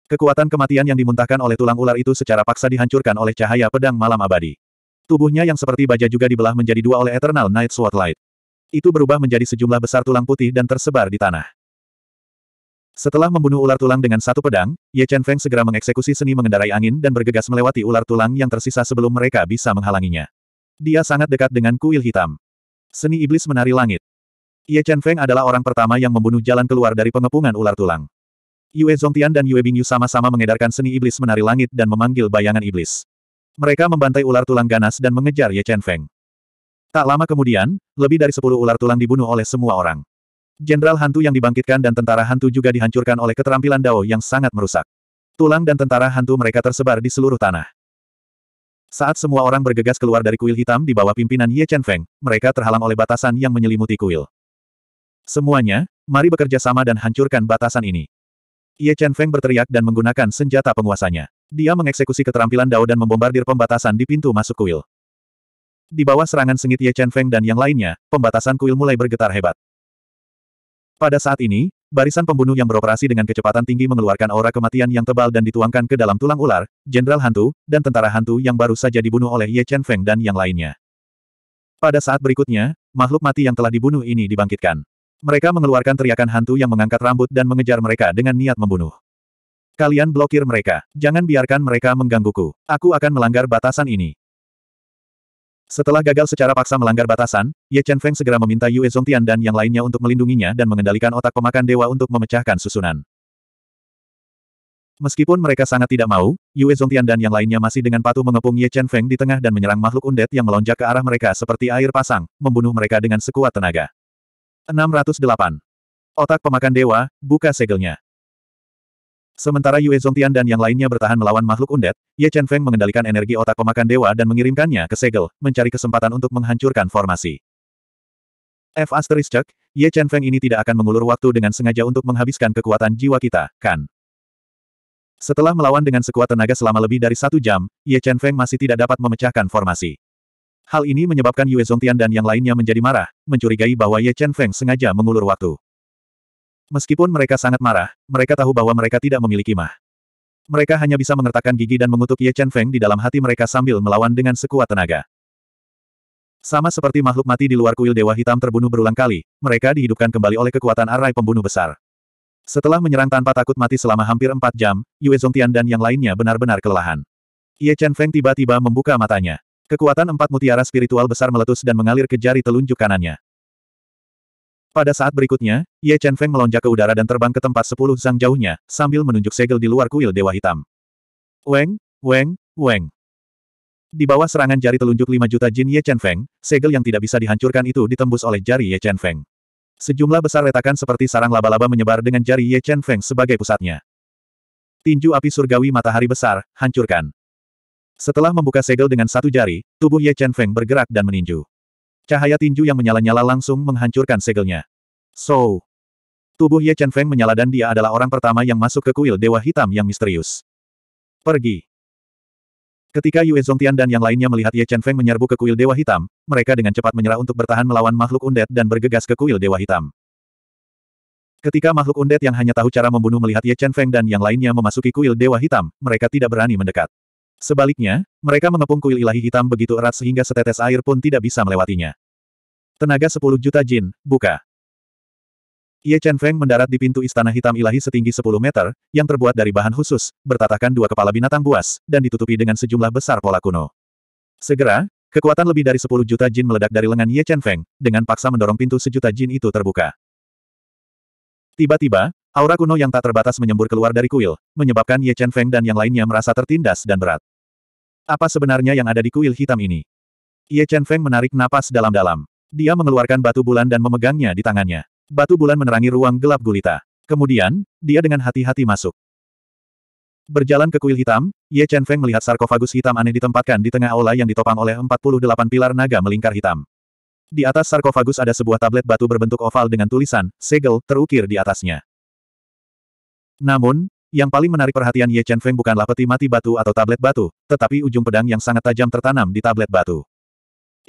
Kekuatan kematian yang dimuntahkan oleh tulang ular itu secara paksa dihancurkan oleh cahaya pedang malam abadi. Tubuhnya yang seperti baja juga dibelah menjadi dua oleh Eternal Night Sword Light. Itu berubah menjadi sejumlah besar tulang putih dan tersebar di tanah. Setelah membunuh ular tulang dengan satu pedang, Ye Chen Feng segera mengeksekusi seni mengendarai angin dan bergegas melewati ular tulang yang tersisa sebelum mereka bisa menghalanginya. Dia sangat dekat dengan kuil hitam. Seni iblis menari langit. Ye Chen Feng adalah orang pertama yang membunuh jalan keluar dari pengepungan ular tulang. Yue Zongtian dan Yue Bingyu sama-sama mengedarkan seni iblis menari langit dan memanggil bayangan iblis. Mereka membantai ular tulang ganas dan mengejar Ye Chen Feng. Tak lama kemudian, lebih dari sepuluh ular tulang dibunuh oleh semua orang. Jenderal hantu yang dibangkitkan dan tentara hantu juga dihancurkan oleh keterampilan Dao yang sangat merusak. Tulang dan tentara hantu mereka tersebar di seluruh tanah. Saat semua orang bergegas keluar dari kuil hitam di bawah pimpinan Ye Chen Feng, mereka terhalang oleh batasan yang menyelimuti kuil. Semuanya, mari bekerja sama dan hancurkan batasan ini. Ye Chen Feng berteriak dan menggunakan senjata penguasanya. Dia mengeksekusi keterampilan Dao dan membombardir pembatasan di pintu masuk kuil. Di bawah serangan sengit Ye Chen Feng dan yang lainnya, pembatasan kuil mulai bergetar hebat. Pada saat ini, barisan pembunuh yang beroperasi dengan kecepatan tinggi mengeluarkan aura kematian yang tebal dan dituangkan ke dalam tulang ular, jenderal hantu, dan tentara hantu yang baru saja dibunuh oleh Ye Chen Feng dan yang lainnya. Pada saat berikutnya, makhluk mati yang telah dibunuh ini dibangkitkan. Mereka mengeluarkan teriakan hantu yang mengangkat rambut dan mengejar mereka dengan niat membunuh. Kalian blokir mereka. Jangan biarkan mereka menggangguku. Aku akan melanggar batasan ini. Setelah gagal secara paksa melanggar batasan, Ye Chen Feng segera meminta Yue Zongtian dan yang lainnya untuk melindunginya dan mengendalikan otak pemakan dewa untuk memecahkan susunan. Meskipun mereka sangat tidak mau, Yue Zongtian dan yang lainnya masih dengan patuh mengepung Ye Chen Feng di tengah dan menyerang makhluk undet yang melonjak ke arah mereka seperti air pasang, membunuh mereka dengan sekuat tenaga. 608. Otak pemakan dewa, buka segelnya. Sementara Yue Zongtian dan yang lainnya bertahan melawan makhluk undead, Ye Chen Feng mengendalikan energi otak pemakan dewa dan mengirimkannya ke segel, mencari kesempatan untuk menghancurkan formasi. F asterisk cek, Ye Chen Feng ini tidak akan mengulur waktu dengan sengaja untuk menghabiskan kekuatan jiwa kita, kan? Setelah melawan dengan sekuat tenaga selama lebih dari satu jam, Ye Chen Feng masih tidak dapat memecahkan formasi. Hal ini menyebabkan Yue Zongtian dan yang lainnya menjadi marah, mencurigai bahwa Ye Chen Feng sengaja mengulur waktu. Meskipun mereka sangat marah, mereka tahu bahwa mereka tidak memiliki mah. Mereka hanya bisa mengertakkan gigi dan mengutuk Ye Chen Feng di dalam hati mereka sambil melawan dengan sekuat tenaga. Sama seperti makhluk mati di luar kuil Dewa Hitam terbunuh berulang kali, mereka dihidupkan kembali oleh kekuatan arai pembunuh besar. Setelah menyerang tanpa takut mati selama hampir empat jam, Yue Zongtian dan yang lainnya benar-benar kelelahan. Ye Chen Feng tiba-tiba membuka matanya. Kekuatan empat mutiara spiritual besar meletus dan mengalir ke jari telunjuk kanannya. Pada saat berikutnya, Ye Chen Feng melonjak ke udara dan terbang ke tempat sepuluh zang jauhnya, sambil menunjuk segel di luar kuil Dewa Hitam. Weng, Weng, Weng. Di bawah serangan jari telunjuk lima juta jin Ye Chen Feng, segel yang tidak bisa dihancurkan itu ditembus oleh jari Ye Chen Feng. Sejumlah besar retakan seperti sarang laba-laba menyebar dengan jari Ye Chen Feng sebagai pusatnya. Tinju api surgawi matahari besar, hancurkan. Setelah membuka segel dengan satu jari, tubuh Ye Chen Feng bergerak dan meninju. Cahaya tinju yang menyala-nyala langsung menghancurkan segelnya. So. Tubuh Ye Chen Feng menyala dan dia adalah orang pertama yang masuk ke kuil Dewa Hitam yang misterius. Pergi. Ketika Yue Zongtian dan yang lainnya melihat Ye Chen Feng menyerbu ke kuil Dewa Hitam, mereka dengan cepat menyerah untuk bertahan melawan makhluk undet dan bergegas ke kuil Dewa Hitam. Ketika makhluk undet yang hanya tahu cara membunuh melihat Ye Chen Feng dan yang lainnya memasuki kuil Dewa Hitam, mereka tidak berani mendekat. Sebaliknya, mereka mengepung kuil ilahi hitam begitu erat sehingga setetes air pun tidak bisa melewatinya. Tenaga 10 juta jin, buka. Ye Chen Feng mendarat di pintu istana hitam ilahi setinggi 10 meter, yang terbuat dari bahan khusus, bertatakan dua kepala binatang buas, dan ditutupi dengan sejumlah besar pola kuno. Segera, kekuatan lebih dari 10 juta jin meledak dari lengan Ye Chen Feng, dengan paksa mendorong pintu sejuta jin itu terbuka. Tiba-tiba, aura kuno yang tak terbatas menyembur keluar dari kuil, menyebabkan Ye Chen Feng dan yang lainnya merasa tertindas dan berat. Apa sebenarnya yang ada di kuil hitam ini? Ye Chen Feng menarik napas dalam-dalam. Dia mengeluarkan batu bulan dan memegangnya di tangannya. Batu bulan menerangi ruang gelap gulita. Kemudian, dia dengan hati-hati masuk. Berjalan ke kuil hitam, Ye Chen Feng melihat sarkofagus hitam aneh ditempatkan di tengah aula yang ditopang oleh 48 pilar naga melingkar hitam. Di atas sarkofagus ada sebuah tablet batu berbentuk oval dengan tulisan, segel, terukir di atasnya. Namun, yang paling menarik perhatian Ye Chen Feng bukanlah peti mati batu atau tablet batu, tetapi ujung pedang yang sangat tajam tertanam di tablet batu.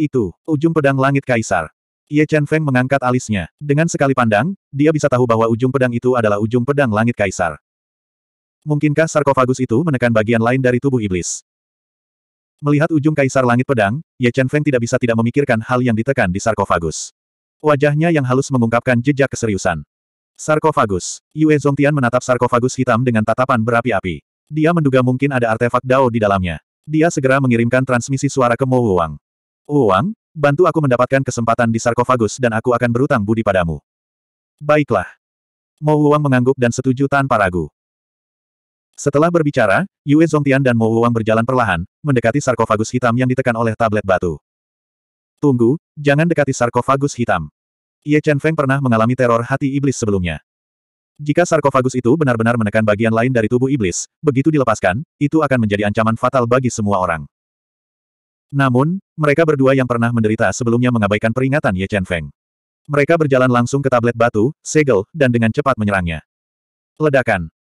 Itu, ujung pedang langit kaisar. Ye Chen Feng mengangkat alisnya. Dengan sekali pandang, dia bisa tahu bahwa ujung pedang itu adalah ujung pedang langit kaisar. Mungkinkah sarkofagus itu menekan bagian lain dari tubuh iblis? Melihat ujung kaisar langit pedang, Ye Chen Feng tidak bisa tidak memikirkan hal yang ditekan di sarkofagus. Wajahnya yang halus mengungkapkan jejak keseriusan. Sarkofagus. Yue Zongtian menatap sarkofagus hitam dengan tatapan berapi-api. Dia menduga mungkin ada artefak Dao di dalamnya. Dia segera mengirimkan transmisi suara ke Mo Wang. Wang, bantu aku mendapatkan kesempatan di sarkofagus dan aku akan berutang budi padamu. Baiklah. Mo Wang mengangguk dan setuju tanpa ragu. Setelah berbicara, Yue Zongtian dan Mo Wang berjalan perlahan, mendekati sarkofagus hitam yang ditekan oleh tablet batu. Tunggu, jangan dekati sarkofagus hitam. Ye Chen Feng pernah mengalami teror hati iblis sebelumnya. Jika sarkofagus itu benar-benar menekan bagian lain dari tubuh iblis, begitu dilepaskan, itu akan menjadi ancaman fatal bagi semua orang. Namun, mereka berdua yang pernah menderita sebelumnya mengabaikan peringatan Ye Chen Feng. Mereka berjalan langsung ke tablet batu, segel, dan dengan cepat menyerangnya. Ledakan.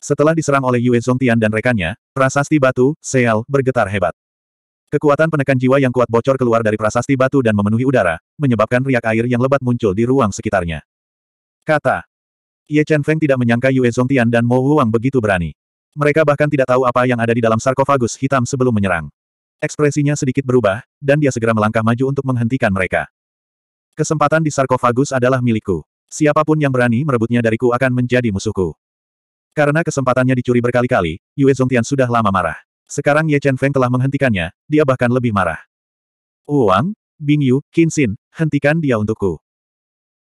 Setelah diserang oleh Yue Zhongtian dan rekannya, prasasti batu, Seal, bergetar hebat. Kekuatan penekan jiwa yang kuat bocor keluar dari prasasti batu dan memenuhi udara, menyebabkan riak air yang lebat muncul di ruang sekitarnya. Kata. Ye Chen Feng tidak menyangka Yue Tian dan Mo Wu Wang begitu berani. Mereka bahkan tidak tahu apa yang ada di dalam sarkofagus hitam sebelum menyerang. Ekspresinya sedikit berubah, dan dia segera melangkah maju untuk menghentikan mereka. Kesempatan di sarkofagus adalah milikku. Siapapun yang berani merebutnya dariku akan menjadi musuhku. Karena kesempatannya dicuri berkali-kali, Yue Tian sudah lama marah. Sekarang Ye Chen Feng telah menghentikannya, dia bahkan lebih marah. Uang, Bing Yu, Qin Xin, hentikan dia untukku.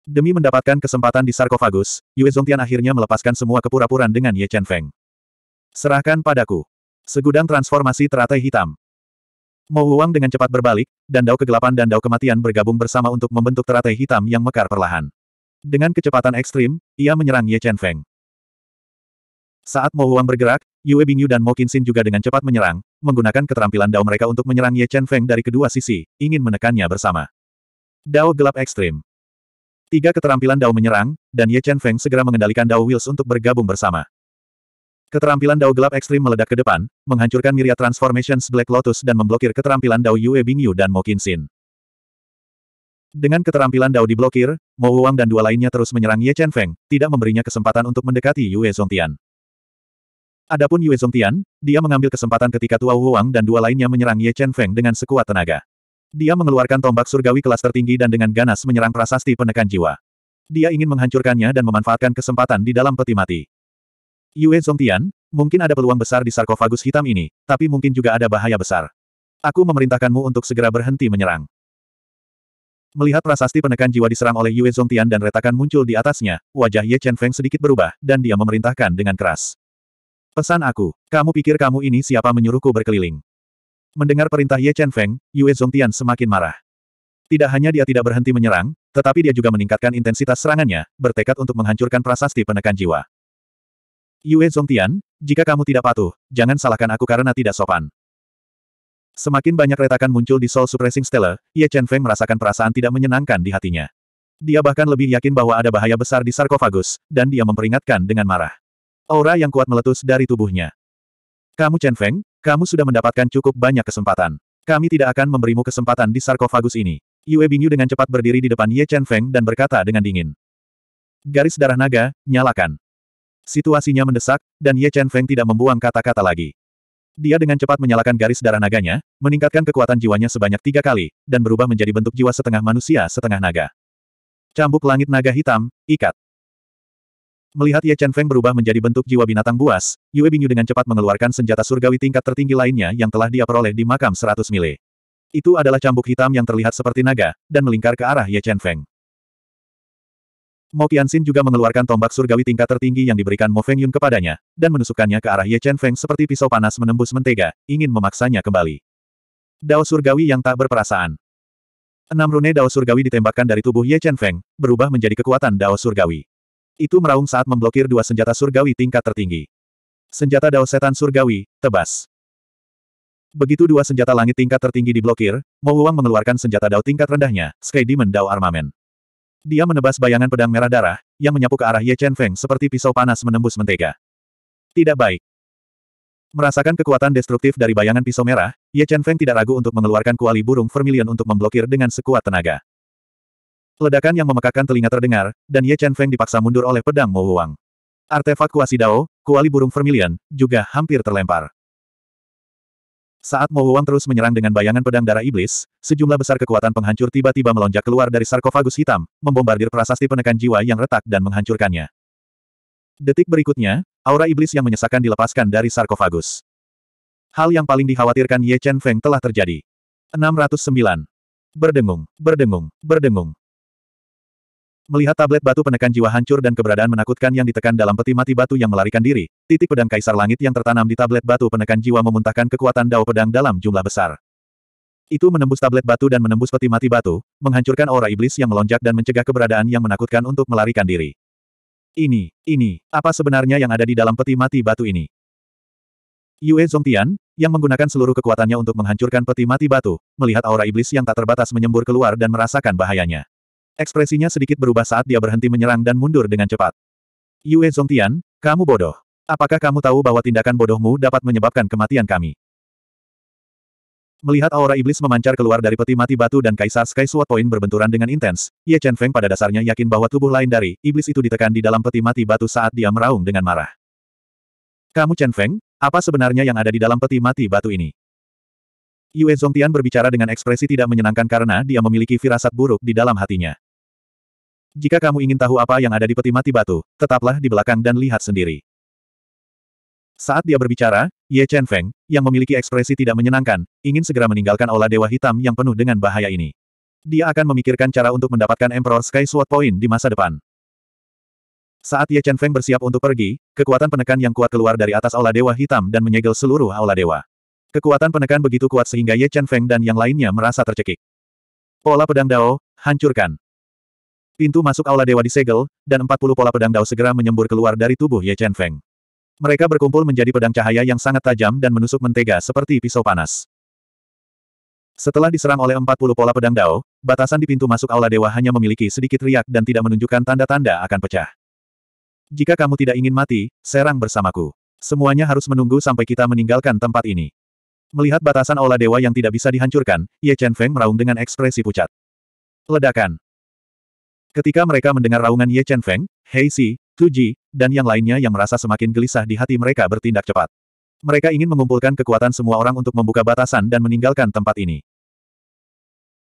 Demi mendapatkan kesempatan di sarkofagus, Yue Zhongtian akhirnya melepaskan semua kepura puraan dengan Ye Chen Feng. Serahkan padaku. Segudang transformasi teratai hitam. Mo Uang dengan cepat berbalik, dan dao kegelapan dan dao kematian bergabung bersama untuk membentuk teratai hitam yang mekar perlahan. Dengan kecepatan ekstrim, ia menyerang Ye Chen Feng. Saat Mo Huang bergerak, Yue Bingyu dan Mo Kinsin juga dengan cepat menyerang, menggunakan keterampilan Dao mereka untuk menyerang Ye Chen Feng dari kedua sisi, ingin menekannya bersama. Dao gelap ekstrim. Tiga keterampilan Dao menyerang, dan Ye Chen Feng segera mengendalikan Dao Wills untuk bergabung bersama. Keterampilan Dao gelap ekstrim meledak ke depan, menghancurkan Miria Transformations Black Lotus dan memblokir keterampilan Dao Yue Bingyu dan Mo Kinsin. Dengan keterampilan Dao diblokir, Mo Wang dan dua lainnya terus menyerang Ye Chen Feng, tidak memberinya kesempatan untuk mendekati Yue Zongtian. Adapun Yue Zongtian, dia mengambil kesempatan ketika Tua Huang dan dua lainnya menyerang Ye Chen Feng dengan sekuat tenaga. Dia mengeluarkan tombak surgawi kelas tertinggi dan dengan ganas menyerang prasasti penekan jiwa. Dia ingin menghancurkannya dan memanfaatkan kesempatan di dalam peti mati. Yue Zongtian, mungkin ada peluang besar di sarkofagus hitam ini, tapi mungkin juga ada bahaya besar. Aku memerintahkanmu untuk segera berhenti menyerang. Melihat prasasti penekan jiwa diserang oleh Yue Zongtian dan retakan muncul di atasnya, wajah Ye Chen Feng sedikit berubah, dan dia memerintahkan dengan keras. Pesan aku, kamu pikir kamu ini siapa menyuruhku berkeliling? Mendengar perintah Ye Chen Feng, Yue Zongtian semakin marah. Tidak hanya dia tidak berhenti menyerang, tetapi dia juga meningkatkan intensitas serangannya, bertekad untuk menghancurkan prasasti penekan jiwa. Yue Zongtian, jika kamu tidak patuh, jangan salahkan aku karena tidak sopan. Semakin banyak retakan muncul di Soul Suppressing steller, Ye Chen Feng merasakan perasaan tidak menyenangkan di hatinya. Dia bahkan lebih yakin bahwa ada bahaya besar di sarkofagus, dan dia memperingatkan dengan marah. Aura yang kuat meletus dari tubuhnya. Kamu Chen Feng, kamu sudah mendapatkan cukup banyak kesempatan. Kami tidak akan memberimu kesempatan di sarkofagus ini. Yue Bingyu dengan cepat berdiri di depan Ye Chen Feng dan berkata dengan dingin. Garis darah naga, nyalakan. Situasinya mendesak, dan Ye Chen Feng tidak membuang kata-kata lagi. Dia dengan cepat menyalakan garis darah naganya, meningkatkan kekuatan jiwanya sebanyak tiga kali, dan berubah menjadi bentuk jiwa setengah manusia setengah naga. Cambuk langit naga hitam, ikat. Melihat Ye Chen Feng berubah menjadi bentuk jiwa binatang buas, Yue Bingyu dengan cepat mengeluarkan senjata surgawi tingkat tertinggi lainnya yang telah dia peroleh di makam 100 mile. Itu adalah cambuk hitam yang terlihat seperti naga, dan melingkar ke arah Ye Chen Feng. Mo Qianxin juga mengeluarkan tombak surgawi tingkat tertinggi yang diberikan Mo Feng Yun kepadanya, dan menusukkannya ke arah Ye Chen Feng seperti pisau panas menembus mentega, ingin memaksanya kembali. Dao surgawi yang tak berperasaan. Enam rune Dao surgawi ditembakkan dari tubuh Ye Chen Feng, berubah menjadi kekuatan Dao surgawi. Itu meraung saat memblokir dua senjata surgawi tingkat tertinggi. Senjata dao setan surgawi, tebas. Begitu dua senjata langit tingkat tertinggi diblokir, Mou Wang mengeluarkan senjata dao tingkat rendahnya, Sky Demon Dao Armament. Dia menebas bayangan pedang merah darah, yang menyapu ke arah Ye Chen Feng seperti pisau panas menembus mentega. Tidak baik. Merasakan kekuatan destruktif dari bayangan pisau merah, Ye Chen Feng tidak ragu untuk mengeluarkan kuali burung vermilion untuk memblokir dengan sekuat tenaga. Ledakan yang memekakan telinga terdengar, dan Ye Chen Feng dipaksa mundur oleh pedang Mo Wang. Artefak kuasi Dao, kuali burung vermilion, juga hampir terlempar. Saat Mo Wang terus menyerang dengan bayangan pedang darah iblis, sejumlah besar kekuatan penghancur tiba-tiba melonjak keluar dari sarkofagus hitam, membombardir prasasti penekan jiwa yang retak dan menghancurkannya. Detik berikutnya, aura iblis yang menyesakan dilepaskan dari sarkofagus. Hal yang paling dikhawatirkan Ye Chen Feng telah terjadi. 609. Berdengung, berdengung, berdengung. Melihat tablet batu penekan jiwa hancur dan keberadaan menakutkan yang ditekan dalam peti mati batu yang melarikan diri, titik pedang kaisar langit yang tertanam di tablet batu penekan jiwa memuntahkan kekuatan dao pedang dalam jumlah besar. Itu menembus tablet batu dan menembus peti mati batu, menghancurkan aura iblis yang melonjak dan mencegah keberadaan yang menakutkan untuk melarikan diri. Ini, ini, apa sebenarnya yang ada di dalam peti mati batu ini? Yue Zongtian, yang menggunakan seluruh kekuatannya untuk menghancurkan peti mati batu, melihat aura iblis yang tak terbatas menyembur keluar dan merasakan bahayanya. Ekspresinya sedikit berubah saat dia berhenti menyerang dan mundur dengan cepat. Yue Zongtian, kamu bodoh. Apakah kamu tahu bahwa tindakan bodohmu dapat menyebabkan kematian kami? Melihat aura iblis memancar keluar dari peti mati batu dan kaisar Sky Sword Point berbenturan dengan intens, Ye Chen Feng pada dasarnya yakin bahwa tubuh lain dari iblis itu ditekan di dalam peti mati batu saat dia meraung dengan marah. Kamu Chen Feng, apa sebenarnya yang ada di dalam peti mati batu ini? Yue Zongtian berbicara dengan ekspresi tidak menyenangkan karena dia memiliki firasat buruk di dalam hatinya. Jika kamu ingin tahu apa yang ada di peti mati batu, tetaplah di belakang dan lihat sendiri. Saat dia berbicara, Ye Chen Feng, yang memiliki ekspresi tidak menyenangkan, ingin segera meninggalkan olah Dewa Hitam yang penuh dengan bahaya ini. Dia akan memikirkan cara untuk mendapatkan Emperor Sky Sword Point di masa depan. Saat Ye Chen Feng bersiap untuk pergi, kekuatan penekan yang kuat keluar dari atas olah Dewa Hitam dan menyegel seluruh olah Dewa. Kekuatan penekan begitu kuat sehingga Ye Chen Feng dan yang lainnya merasa tercekik. Pola pedang Dao, hancurkan. Pintu masuk aula dewa disegel, dan 40 pola pedang dao segera menyembur keluar dari tubuh Ye Chen Feng. Mereka berkumpul menjadi pedang cahaya yang sangat tajam dan menusuk mentega seperti pisau panas. Setelah diserang oleh 40 pola pedang dao, batasan di pintu masuk aula dewa hanya memiliki sedikit riak dan tidak menunjukkan tanda-tanda akan pecah. Jika kamu tidak ingin mati, serang bersamaku. Semuanya harus menunggu sampai kita meninggalkan tempat ini. Melihat batasan aula dewa yang tidak bisa dihancurkan, Ye Chen Feng meraung dengan ekspresi pucat. Ledakan. Ketika mereka mendengar raungan Ye Chen Feng, Hei Si, Tu Ji, dan yang lainnya yang merasa semakin gelisah di hati mereka bertindak cepat. Mereka ingin mengumpulkan kekuatan semua orang untuk membuka batasan dan meninggalkan tempat ini.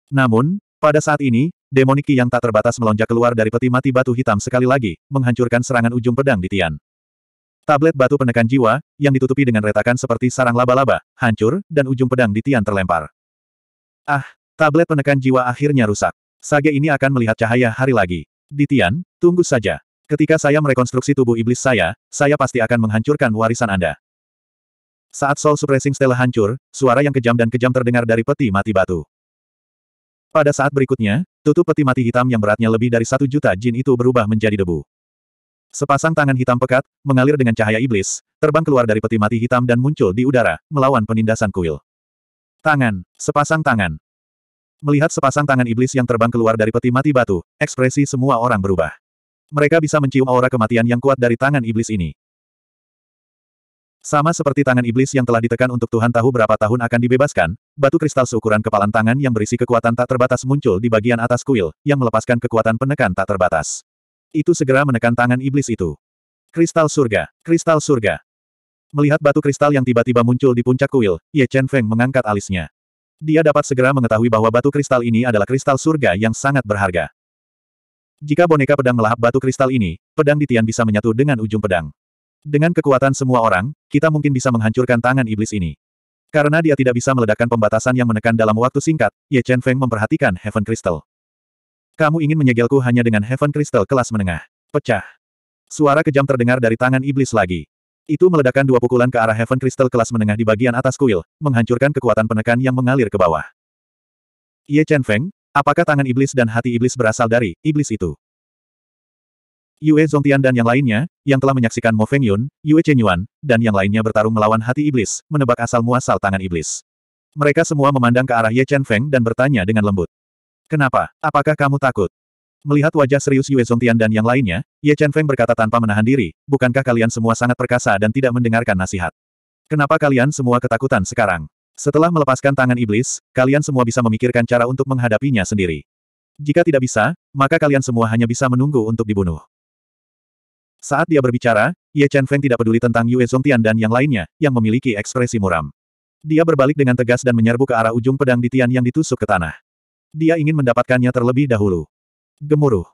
Namun, pada saat ini, demoniki yang tak terbatas melonjak keluar dari peti mati batu hitam sekali lagi, menghancurkan serangan ujung pedang di Tian. Tablet batu penekan jiwa, yang ditutupi dengan retakan seperti sarang laba-laba, hancur, dan ujung pedang di Tian terlempar. Ah, tablet penekan jiwa akhirnya rusak. Sage ini akan melihat cahaya hari lagi. Ditian, tunggu saja. Ketika saya merekonstruksi tubuh iblis saya, saya pasti akan menghancurkan warisan Anda. Saat Soul Suppressing Stella hancur, suara yang kejam dan kejam terdengar dari peti mati batu. Pada saat berikutnya, tutup peti mati hitam yang beratnya lebih dari satu juta jin itu berubah menjadi debu. Sepasang tangan hitam pekat, mengalir dengan cahaya iblis, terbang keluar dari peti mati hitam dan muncul di udara, melawan penindasan kuil. Tangan, sepasang tangan, Melihat sepasang tangan iblis yang terbang keluar dari peti mati batu, ekspresi semua orang berubah. Mereka bisa mencium aura kematian yang kuat dari tangan iblis ini. Sama seperti tangan iblis yang telah ditekan untuk Tuhan tahu berapa tahun akan dibebaskan, batu kristal seukuran kepalan tangan yang berisi kekuatan tak terbatas muncul di bagian atas kuil, yang melepaskan kekuatan penekan tak terbatas. Itu segera menekan tangan iblis itu. Kristal surga, kristal surga, Melihat batu kristal yang tiba-tiba muncul di puncak kuil, Ye Chen Feng mengangkat alisnya dia dapat segera mengetahui bahwa batu kristal ini adalah kristal surga yang sangat berharga. Jika boneka pedang melahap batu kristal ini, pedang di Tian bisa menyatu dengan ujung pedang. Dengan kekuatan semua orang, kita mungkin bisa menghancurkan tangan iblis ini. Karena dia tidak bisa meledakkan pembatasan yang menekan dalam waktu singkat, Ye Chen Feng memperhatikan Heaven Crystal. Kamu ingin menyegelku hanya dengan Heaven Crystal kelas menengah. Pecah. Suara kejam terdengar dari tangan iblis lagi. Itu meledakkan dua pukulan ke arah Heaven Crystal kelas menengah di bagian atas kuil, menghancurkan kekuatan penekan yang mengalir ke bawah. Ye Chen Feng, apakah tangan iblis dan hati iblis berasal dari iblis itu? Yue Zongtian dan yang lainnya, yang telah menyaksikan Mo Feng Yun, Yue Chen Yuan, dan yang lainnya bertarung melawan hati iblis, menebak asal-muasal tangan iblis. Mereka semua memandang ke arah Ye Chen Feng dan bertanya dengan lembut. Kenapa? Apakah kamu takut? Melihat wajah serius Yue Zongtian dan yang lainnya, Ye Chen Feng berkata tanpa menahan diri, bukankah kalian semua sangat perkasa dan tidak mendengarkan nasihat? Kenapa kalian semua ketakutan sekarang? Setelah melepaskan tangan iblis, kalian semua bisa memikirkan cara untuk menghadapinya sendiri. Jika tidak bisa, maka kalian semua hanya bisa menunggu untuk dibunuh. Saat dia berbicara, Ye Chen Feng tidak peduli tentang Yue Zongtian dan yang lainnya, yang memiliki ekspresi muram. Dia berbalik dengan tegas dan menyerbu ke arah ujung pedang di Tian yang ditusuk ke tanah. Dia ingin mendapatkannya terlebih dahulu. Gemuruh.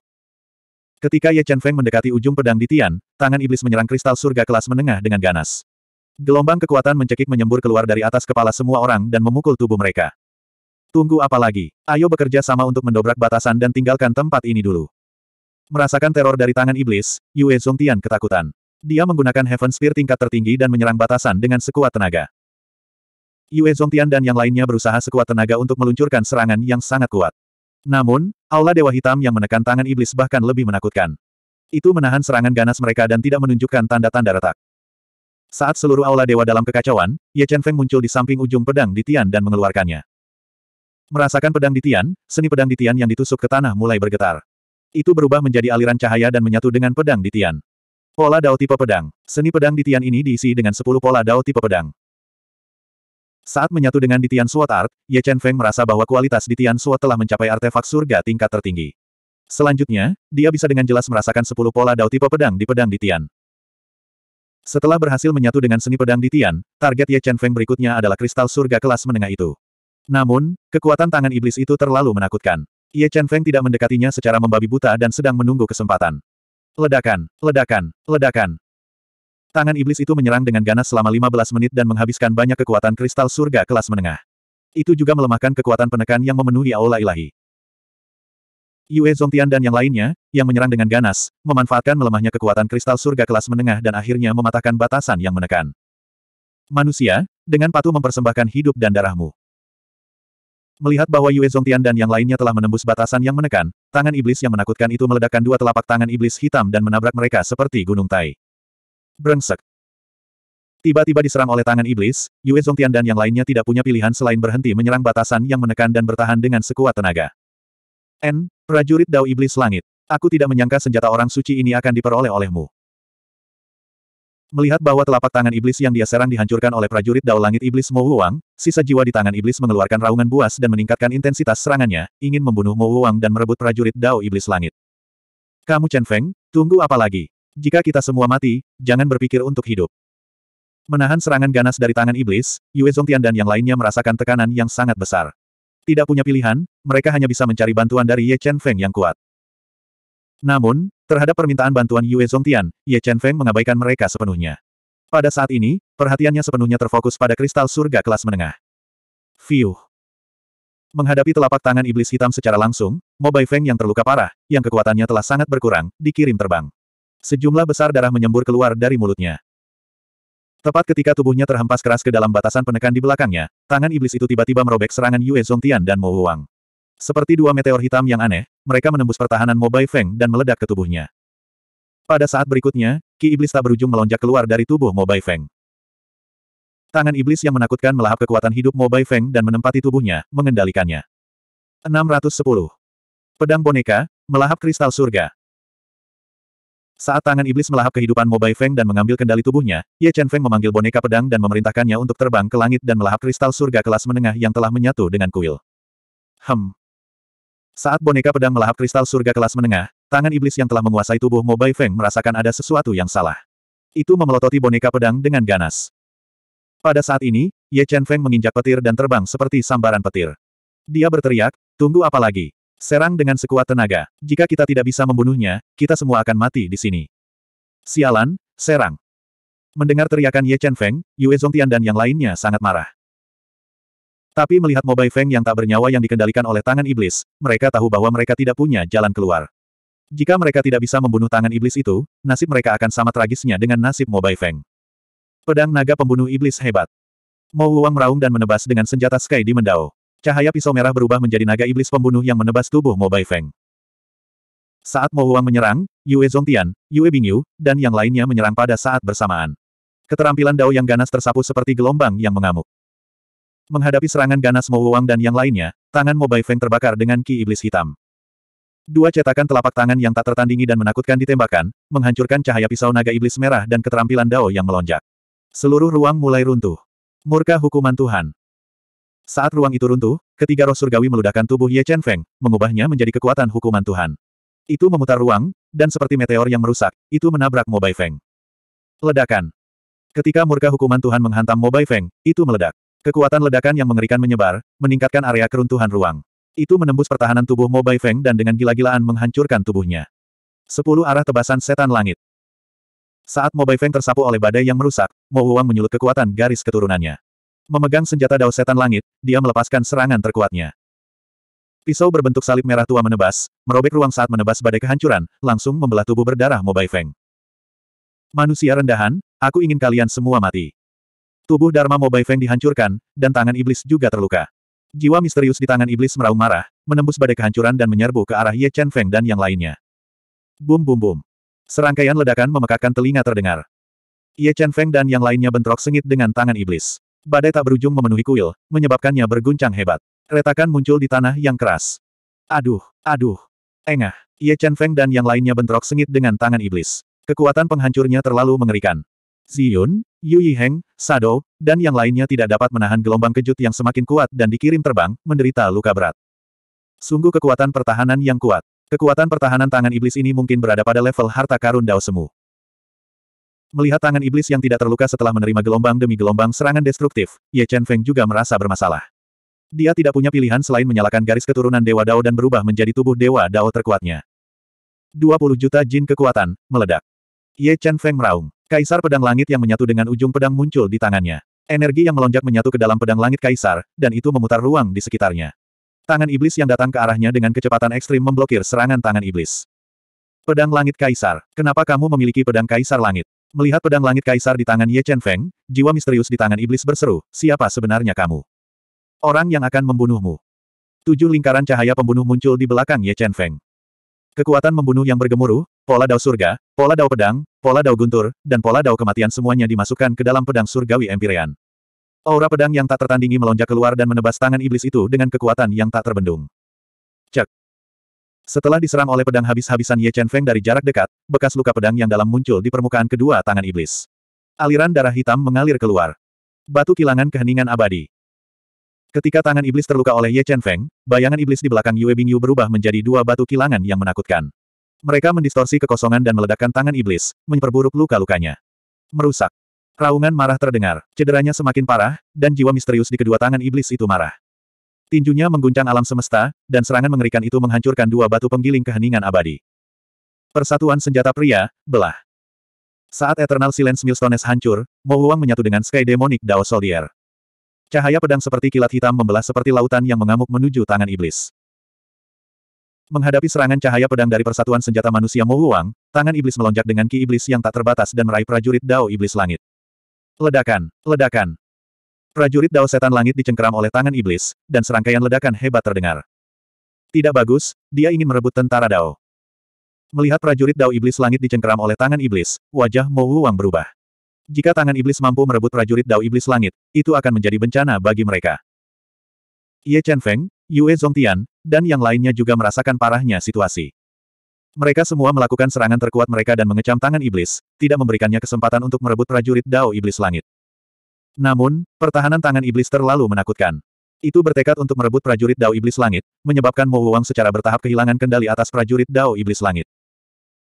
Ketika Ye Chen Feng mendekati ujung pedang di Tian, tangan iblis menyerang kristal surga kelas menengah dengan ganas. Gelombang kekuatan mencekik menyembur keluar dari atas kepala semua orang dan memukul tubuh mereka. Tunggu apa lagi? Ayo bekerja sama untuk mendobrak batasan dan tinggalkan tempat ini dulu. Merasakan teror dari tangan iblis, Yue Tian ketakutan. Dia menggunakan Heaven Spear tingkat tertinggi dan menyerang batasan dengan sekuat tenaga. Yue Tian dan yang lainnya berusaha sekuat tenaga untuk meluncurkan serangan yang sangat kuat. Namun, aula Dewa Hitam yang menekan tangan iblis bahkan lebih menakutkan. Itu menahan serangan ganas mereka dan tidak menunjukkan tanda-tanda retak. Saat seluruh aula dewa dalam kekacauan, Ye Chen Feng muncul di samping ujung pedang di Tian dan mengeluarkannya. Merasakan pedang di Tian, seni pedang di Tian yang ditusuk ke tanah mulai bergetar. Itu berubah menjadi aliran cahaya dan menyatu dengan pedang di Tian. Pola Dao tipe pedang. Seni pedang di Tian ini diisi dengan 10 pola Dao tipe pedang. Saat menyatu dengan Ditian Tian Art, Ye Chen Feng merasa bahwa kualitas Ditian Tian telah mencapai artefak surga tingkat tertinggi. Selanjutnya, dia bisa dengan jelas merasakan sepuluh pola dao tipe pedang di pedang Ditian. Setelah berhasil menyatu dengan seni pedang Ditian, target Ye Chen Feng berikutnya adalah kristal surga kelas menengah itu. Namun, kekuatan tangan iblis itu terlalu menakutkan. Ye Chen Feng tidak mendekatinya secara membabi buta dan sedang menunggu kesempatan. Ledakan, ledakan, ledakan. Tangan iblis itu menyerang dengan ganas selama 15 menit dan menghabiskan banyak kekuatan kristal surga kelas menengah. Itu juga melemahkan kekuatan penekan yang memenuhi aula ilahi. Yue Zongtian dan yang lainnya, yang menyerang dengan ganas, memanfaatkan melemahnya kekuatan kristal surga kelas menengah dan akhirnya mematahkan batasan yang menekan. Manusia, dengan patuh mempersembahkan hidup dan darahmu. Melihat bahwa Yue Zongtian dan yang lainnya telah menembus batasan yang menekan, tangan iblis yang menakutkan itu meledakkan dua telapak tangan iblis hitam dan menabrak mereka seperti gunung tai. Brengsek. Tiba-tiba diserang oleh tangan iblis, Yue Zongtian dan yang lainnya tidak punya pilihan selain berhenti menyerang batasan yang menekan dan bertahan dengan sekuat tenaga. N, prajurit Dao Iblis Langit. Aku tidak menyangka senjata orang suci ini akan diperoleh olehmu. Melihat bahwa telapak tangan iblis yang dia serang dihancurkan oleh prajurit Dao Langit Iblis Mo Wuang, sisa jiwa di tangan iblis mengeluarkan raungan buas dan meningkatkan intensitas serangannya, ingin membunuh Mo Wuang dan merebut prajurit Dao Iblis Langit. Kamu Chen Feng, tunggu apa lagi? Jika kita semua mati, jangan berpikir untuk hidup. Menahan serangan ganas dari tangan iblis, Yue Zongtian dan yang lainnya merasakan tekanan yang sangat besar. Tidak punya pilihan, mereka hanya bisa mencari bantuan dari Ye Chen Feng yang kuat. Namun, terhadap permintaan bantuan Yue Zongtian, Ye Chen Feng mengabaikan mereka sepenuhnya. Pada saat ini, perhatiannya sepenuhnya terfokus pada kristal surga kelas menengah. Fiuh. Menghadapi telapak tangan iblis hitam secara langsung, Mobai Feng yang terluka parah, yang kekuatannya telah sangat berkurang, dikirim terbang. Sejumlah besar darah menyembur keluar dari mulutnya. Tepat ketika tubuhnya terhempas keras ke dalam batasan penekan di belakangnya, tangan iblis itu tiba-tiba merobek serangan Yue Zongtian dan Mo Wang. Seperti dua meteor hitam yang aneh, mereka menembus pertahanan Mo Bai Feng dan meledak ke tubuhnya. Pada saat berikutnya, ki iblis tak berujung melonjak keluar dari tubuh Mo Bai Feng. Tangan iblis yang menakutkan melahap kekuatan hidup Mo Bai Feng dan menempati tubuhnya, mengendalikannya. 610. Pedang boneka, melahap kristal surga. Saat tangan iblis melahap kehidupan Mobai Feng dan mengambil kendali tubuhnya, Ye Chen Feng memanggil boneka pedang dan memerintahkannya untuk terbang ke langit dan melahap kristal surga kelas menengah yang telah menyatu dengan kuil. Hem. Saat boneka pedang melahap kristal surga kelas menengah, tangan iblis yang telah menguasai tubuh Mobai Feng merasakan ada sesuatu yang salah. Itu memelototi boneka pedang dengan ganas. Pada saat ini, Ye Chen Feng menginjak petir dan terbang seperti sambaran petir. Dia berteriak, tunggu apa lagi? Serang dengan sekuat tenaga. Jika kita tidak bisa membunuhnya, kita semua akan mati di sini. Sialan, serang. Mendengar teriakan Ye Chen Feng, Yue Zongtian dan yang lainnya sangat marah. Tapi melihat Mobai Feng yang tak bernyawa yang dikendalikan oleh tangan iblis, mereka tahu bahwa mereka tidak punya jalan keluar. Jika mereka tidak bisa membunuh tangan iblis itu, nasib mereka akan sama tragisnya dengan nasib Mobai Feng. Pedang naga pembunuh iblis hebat. Mo Wang meraung dan menebas dengan senjata Sky di Mendao. Cahaya pisau merah berubah menjadi naga iblis pembunuh yang menebas tubuh Mo Bai Feng. Saat Mo Huang menyerang, Yue Zongtian, Yue Bingyu, dan yang lainnya menyerang pada saat bersamaan. Keterampilan Dao yang ganas tersapu seperti gelombang yang mengamuk. Menghadapi serangan ganas Mo Huang dan yang lainnya, tangan Mo Bai Feng terbakar dengan ki iblis hitam. Dua cetakan telapak tangan yang tak tertandingi dan menakutkan ditembakkan, menghancurkan cahaya pisau naga iblis merah dan keterampilan Dao yang melonjak. Seluruh ruang mulai runtuh. Murka hukuman Tuhan. Saat ruang itu runtuh, ketiga roh surgawi meludahkan tubuh Ye Chen Feng, mengubahnya menjadi kekuatan hukuman Tuhan. Itu memutar ruang, dan seperti meteor yang merusak, itu menabrak Mobai Feng. Ledakan. Ketika murka hukuman Tuhan menghantam Mobai Feng, itu meledak. Kekuatan ledakan yang mengerikan menyebar, meningkatkan area keruntuhan ruang. Itu menembus pertahanan tubuh Mobai Feng dan dengan gila-gilaan menghancurkan tubuhnya. Sepuluh arah tebasan setan langit. Saat Mobai Feng tersapu oleh badai yang merusak, Mo Wang menyulut kekuatan garis keturunannya. Memegang senjata dao setan langit, dia melepaskan serangan terkuatnya. Pisau berbentuk salib merah tua menebas, merobek ruang saat menebas badai kehancuran, langsung membelah tubuh berdarah Mobai Feng. Manusia rendahan, aku ingin kalian semua mati. Tubuh Dharma Mobai Feng dihancurkan, dan tangan iblis juga terluka. Jiwa misterius di tangan iblis meraung marah, menembus badai kehancuran dan menyerbu ke arah Ye Chen Feng dan yang lainnya. Bum bum bum. Serangkaian ledakan memekakkan telinga terdengar. Ye Chen Feng dan yang lainnya bentrok sengit dengan tangan iblis badai tak berujung memenuhi kuil, menyebabkannya berguncang hebat. Retakan muncul di tanah yang keras. Aduh, aduh. Engah. Ye Chen Feng dan yang lainnya bentrok sengit dengan tangan iblis. Kekuatan penghancurnya terlalu mengerikan. Ziyun, Yu Yiheng, Sado, dan yang lainnya tidak dapat menahan gelombang kejut yang semakin kuat dan dikirim terbang, menderita luka berat. Sungguh kekuatan pertahanan yang kuat. Kekuatan pertahanan tangan iblis ini mungkin berada pada level harta karun Dao Semu. Melihat tangan iblis yang tidak terluka setelah menerima gelombang demi gelombang serangan destruktif, Ye Chen Feng juga merasa bermasalah. Dia tidak punya pilihan selain menyalakan garis keturunan Dewa Dao dan berubah menjadi tubuh Dewa Dao terkuatnya. 20 juta jin kekuatan, meledak. Ye Chen Feng meraung. Kaisar pedang langit yang menyatu dengan ujung pedang muncul di tangannya. Energi yang melonjak menyatu ke dalam pedang langit Kaisar, dan itu memutar ruang di sekitarnya. Tangan iblis yang datang ke arahnya dengan kecepatan ekstrim memblokir serangan tangan iblis. Pedang Langit Kaisar, kenapa kamu memiliki pedang Kaisar Langit? Melihat pedang langit kaisar di tangan Ye Chen Feng, jiwa misterius di tangan iblis berseru, siapa sebenarnya kamu? Orang yang akan membunuhmu. Tujuh lingkaran cahaya pembunuh muncul di belakang Ye Chen Feng. Kekuatan membunuh yang bergemuruh, pola dao surga, pola dao pedang, pola dao guntur, dan pola dao kematian semuanya dimasukkan ke dalam pedang surgawi Empyrean. Aura pedang yang tak tertandingi melonjak keluar dan menebas tangan iblis itu dengan kekuatan yang tak terbendung. Cek! Setelah diserang oleh pedang habis-habisan Ye Chen Feng dari jarak dekat, bekas luka pedang yang dalam muncul di permukaan kedua tangan iblis. Aliran darah hitam mengalir keluar. Batu kilangan keheningan abadi. Ketika tangan iblis terluka oleh Ye Chen Feng, bayangan iblis di belakang Yue Bingyu berubah menjadi dua batu kilangan yang menakutkan. Mereka mendistorsi kekosongan dan meledakkan tangan iblis, memperburuk luka-lukanya. Merusak. Raungan marah terdengar, cederanya semakin parah, dan jiwa misterius di kedua tangan iblis itu marah. Tinjunya mengguncang alam semesta, dan serangan mengerikan itu menghancurkan dua batu penggiling keheningan abadi. Persatuan senjata pria, belah. Saat Eternal Silence Milstones hancur, Mo Huang menyatu dengan Sky Demonic Dao Soldier. Cahaya pedang seperti kilat hitam membelah seperti lautan yang mengamuk menuju tangan iblis. Menghadapi serangan cahaya pedang dari persatuan senjata manusia Mo Huang, tangan iblis melonjak dengan ki iblis yang tak terbatas dan meraih prajurit Dao Iblis Langit. Ledakan, ledakan, Prajurit Dao Setan Langit dicengkeram oleh tangan iblis, dan serangkaian ledakan hebat terdengar. Tidak bagus, dia ingin merebut tentara Dao. Melihat prajurit Dao Iblis Langit dicengkeram oleh tangan iblis, wajah Mo Wang berubah. Jika tangan iblis mampu merebut prajurit Dao Iblis Langit, itu akan menjadi bencana bagi mereka. Ye Chen Feng, Yue Tian, dan yang lainnya juga merasakan parahnya situasi. Mereka semua melakukan serangan terkuat mereka dan mengecam tangan iblis, tidak memberikannya kesempatan untuk merebut prajurit Dao Iblis Langit. Namun, pertahanan tangan iblis terlalu menakutkan. Itu bertekad untuk merebut prajurit Dao Iblis Langit, menyebabkan Mo Wuang secara bertahap kehilangan kendali atas prajurit Dao Iblis Langit.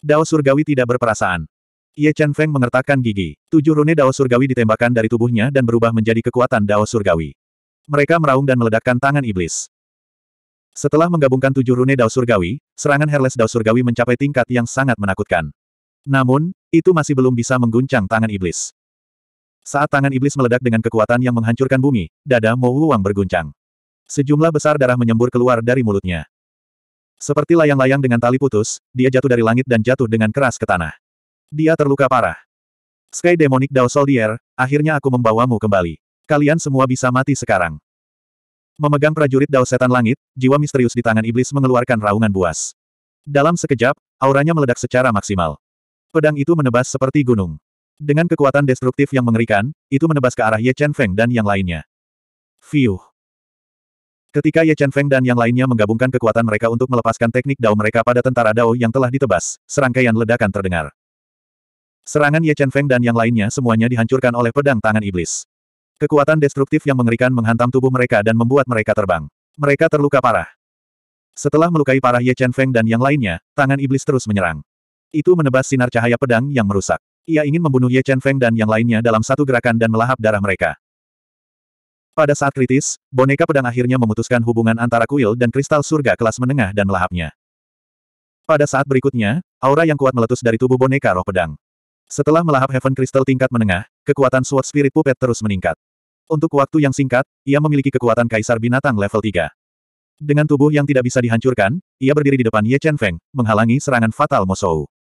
Dao Surgawi tidak berperasaan. Ye Chen Feng mengertakkan gigi. Tujuh rune Dao Surgawi ditembakkan dari tubuhnya dan berubah menjadi kekuatan Dao Surgawi. Mereka meraung dan meledakkan tangan iblis. Setelah menggabungkan tujuh rune Dao Surgawi, serangan Herles Dao Surgawi mencapai tingkat yang sangat menakutkan. Namun, itu masih belum bisa mengguncang tangan iblis. Saat tangan iblis meledak dengan kekuatan yang menghancurkan bumi, dada Mo Wuang berguncang. Sejumlah besar darah menyembur keluar dari mulutnya. Seperti layang-layang dengan tali putus, dia jatuh dari langit dan jatuh dengan keras ke tanah. Dia terluka parah. Sky Demonic Dao Soldier, akhirnya aku membawamu kembali. Kalian semua bisa mati sekarang. Memegang prajurit Dao Setan Langit, jiwa misterius di tangan iblis mengeluarkan raungan buas. Dalam sekejap, auranya meledak secara maksimal. Pedang itu menebas seperti gunung. Dengan kekuatan destruktif yang mengerikan, itu menebas ke arah Ye Chen Feng dan yang lainnya. Fiuh. Ketika Ye Chen Feng dan yang lainnya menggabungkan kekuatan mereka untuk melepaskan teknik dao mereka pada tentara dao yang telah ditebas, serangkaian ledakan terdengar. Serangan Ye Chen Feng dan yang lainnya semuanya dihancurkan oleh pedang tangan iblis. Kekuatan destruktif yang mengerikan menghantam tubuh mereka dan membuat mereka terbang. Mereka terluka parah. Setelah melukai parah Ye Chen Feng dan yang lainnya, tangan iblis terus menyerang. Itu menebas sinar cahaya pedang yang merusak. Ia ingin membunuh Ye Chen Feng dan yang lainnya dalam satu gerakan dan melahap darah mereka. Pada saat kritis, boneka pedang akhirnya memutuskan hubungan antara kuil dan kristal surga kelas menengah dan melahapnya. Pada saat berikutnya, aura yang kuat meletus dari tubuh boneka roh pedang. Setelah melahap Heaven Crystal tingkat menengah, kekuatan Sword Spirit Puppet terus meningkat. Untuk waktu yang singkat, ia memiliki kekuatan Kaisar Binatang level 3. Dengan tubuh yang tidak bisa dihancurkan, ia berdiri di depan Ye Chen Feng, menghalangi serangan fatal Mosou.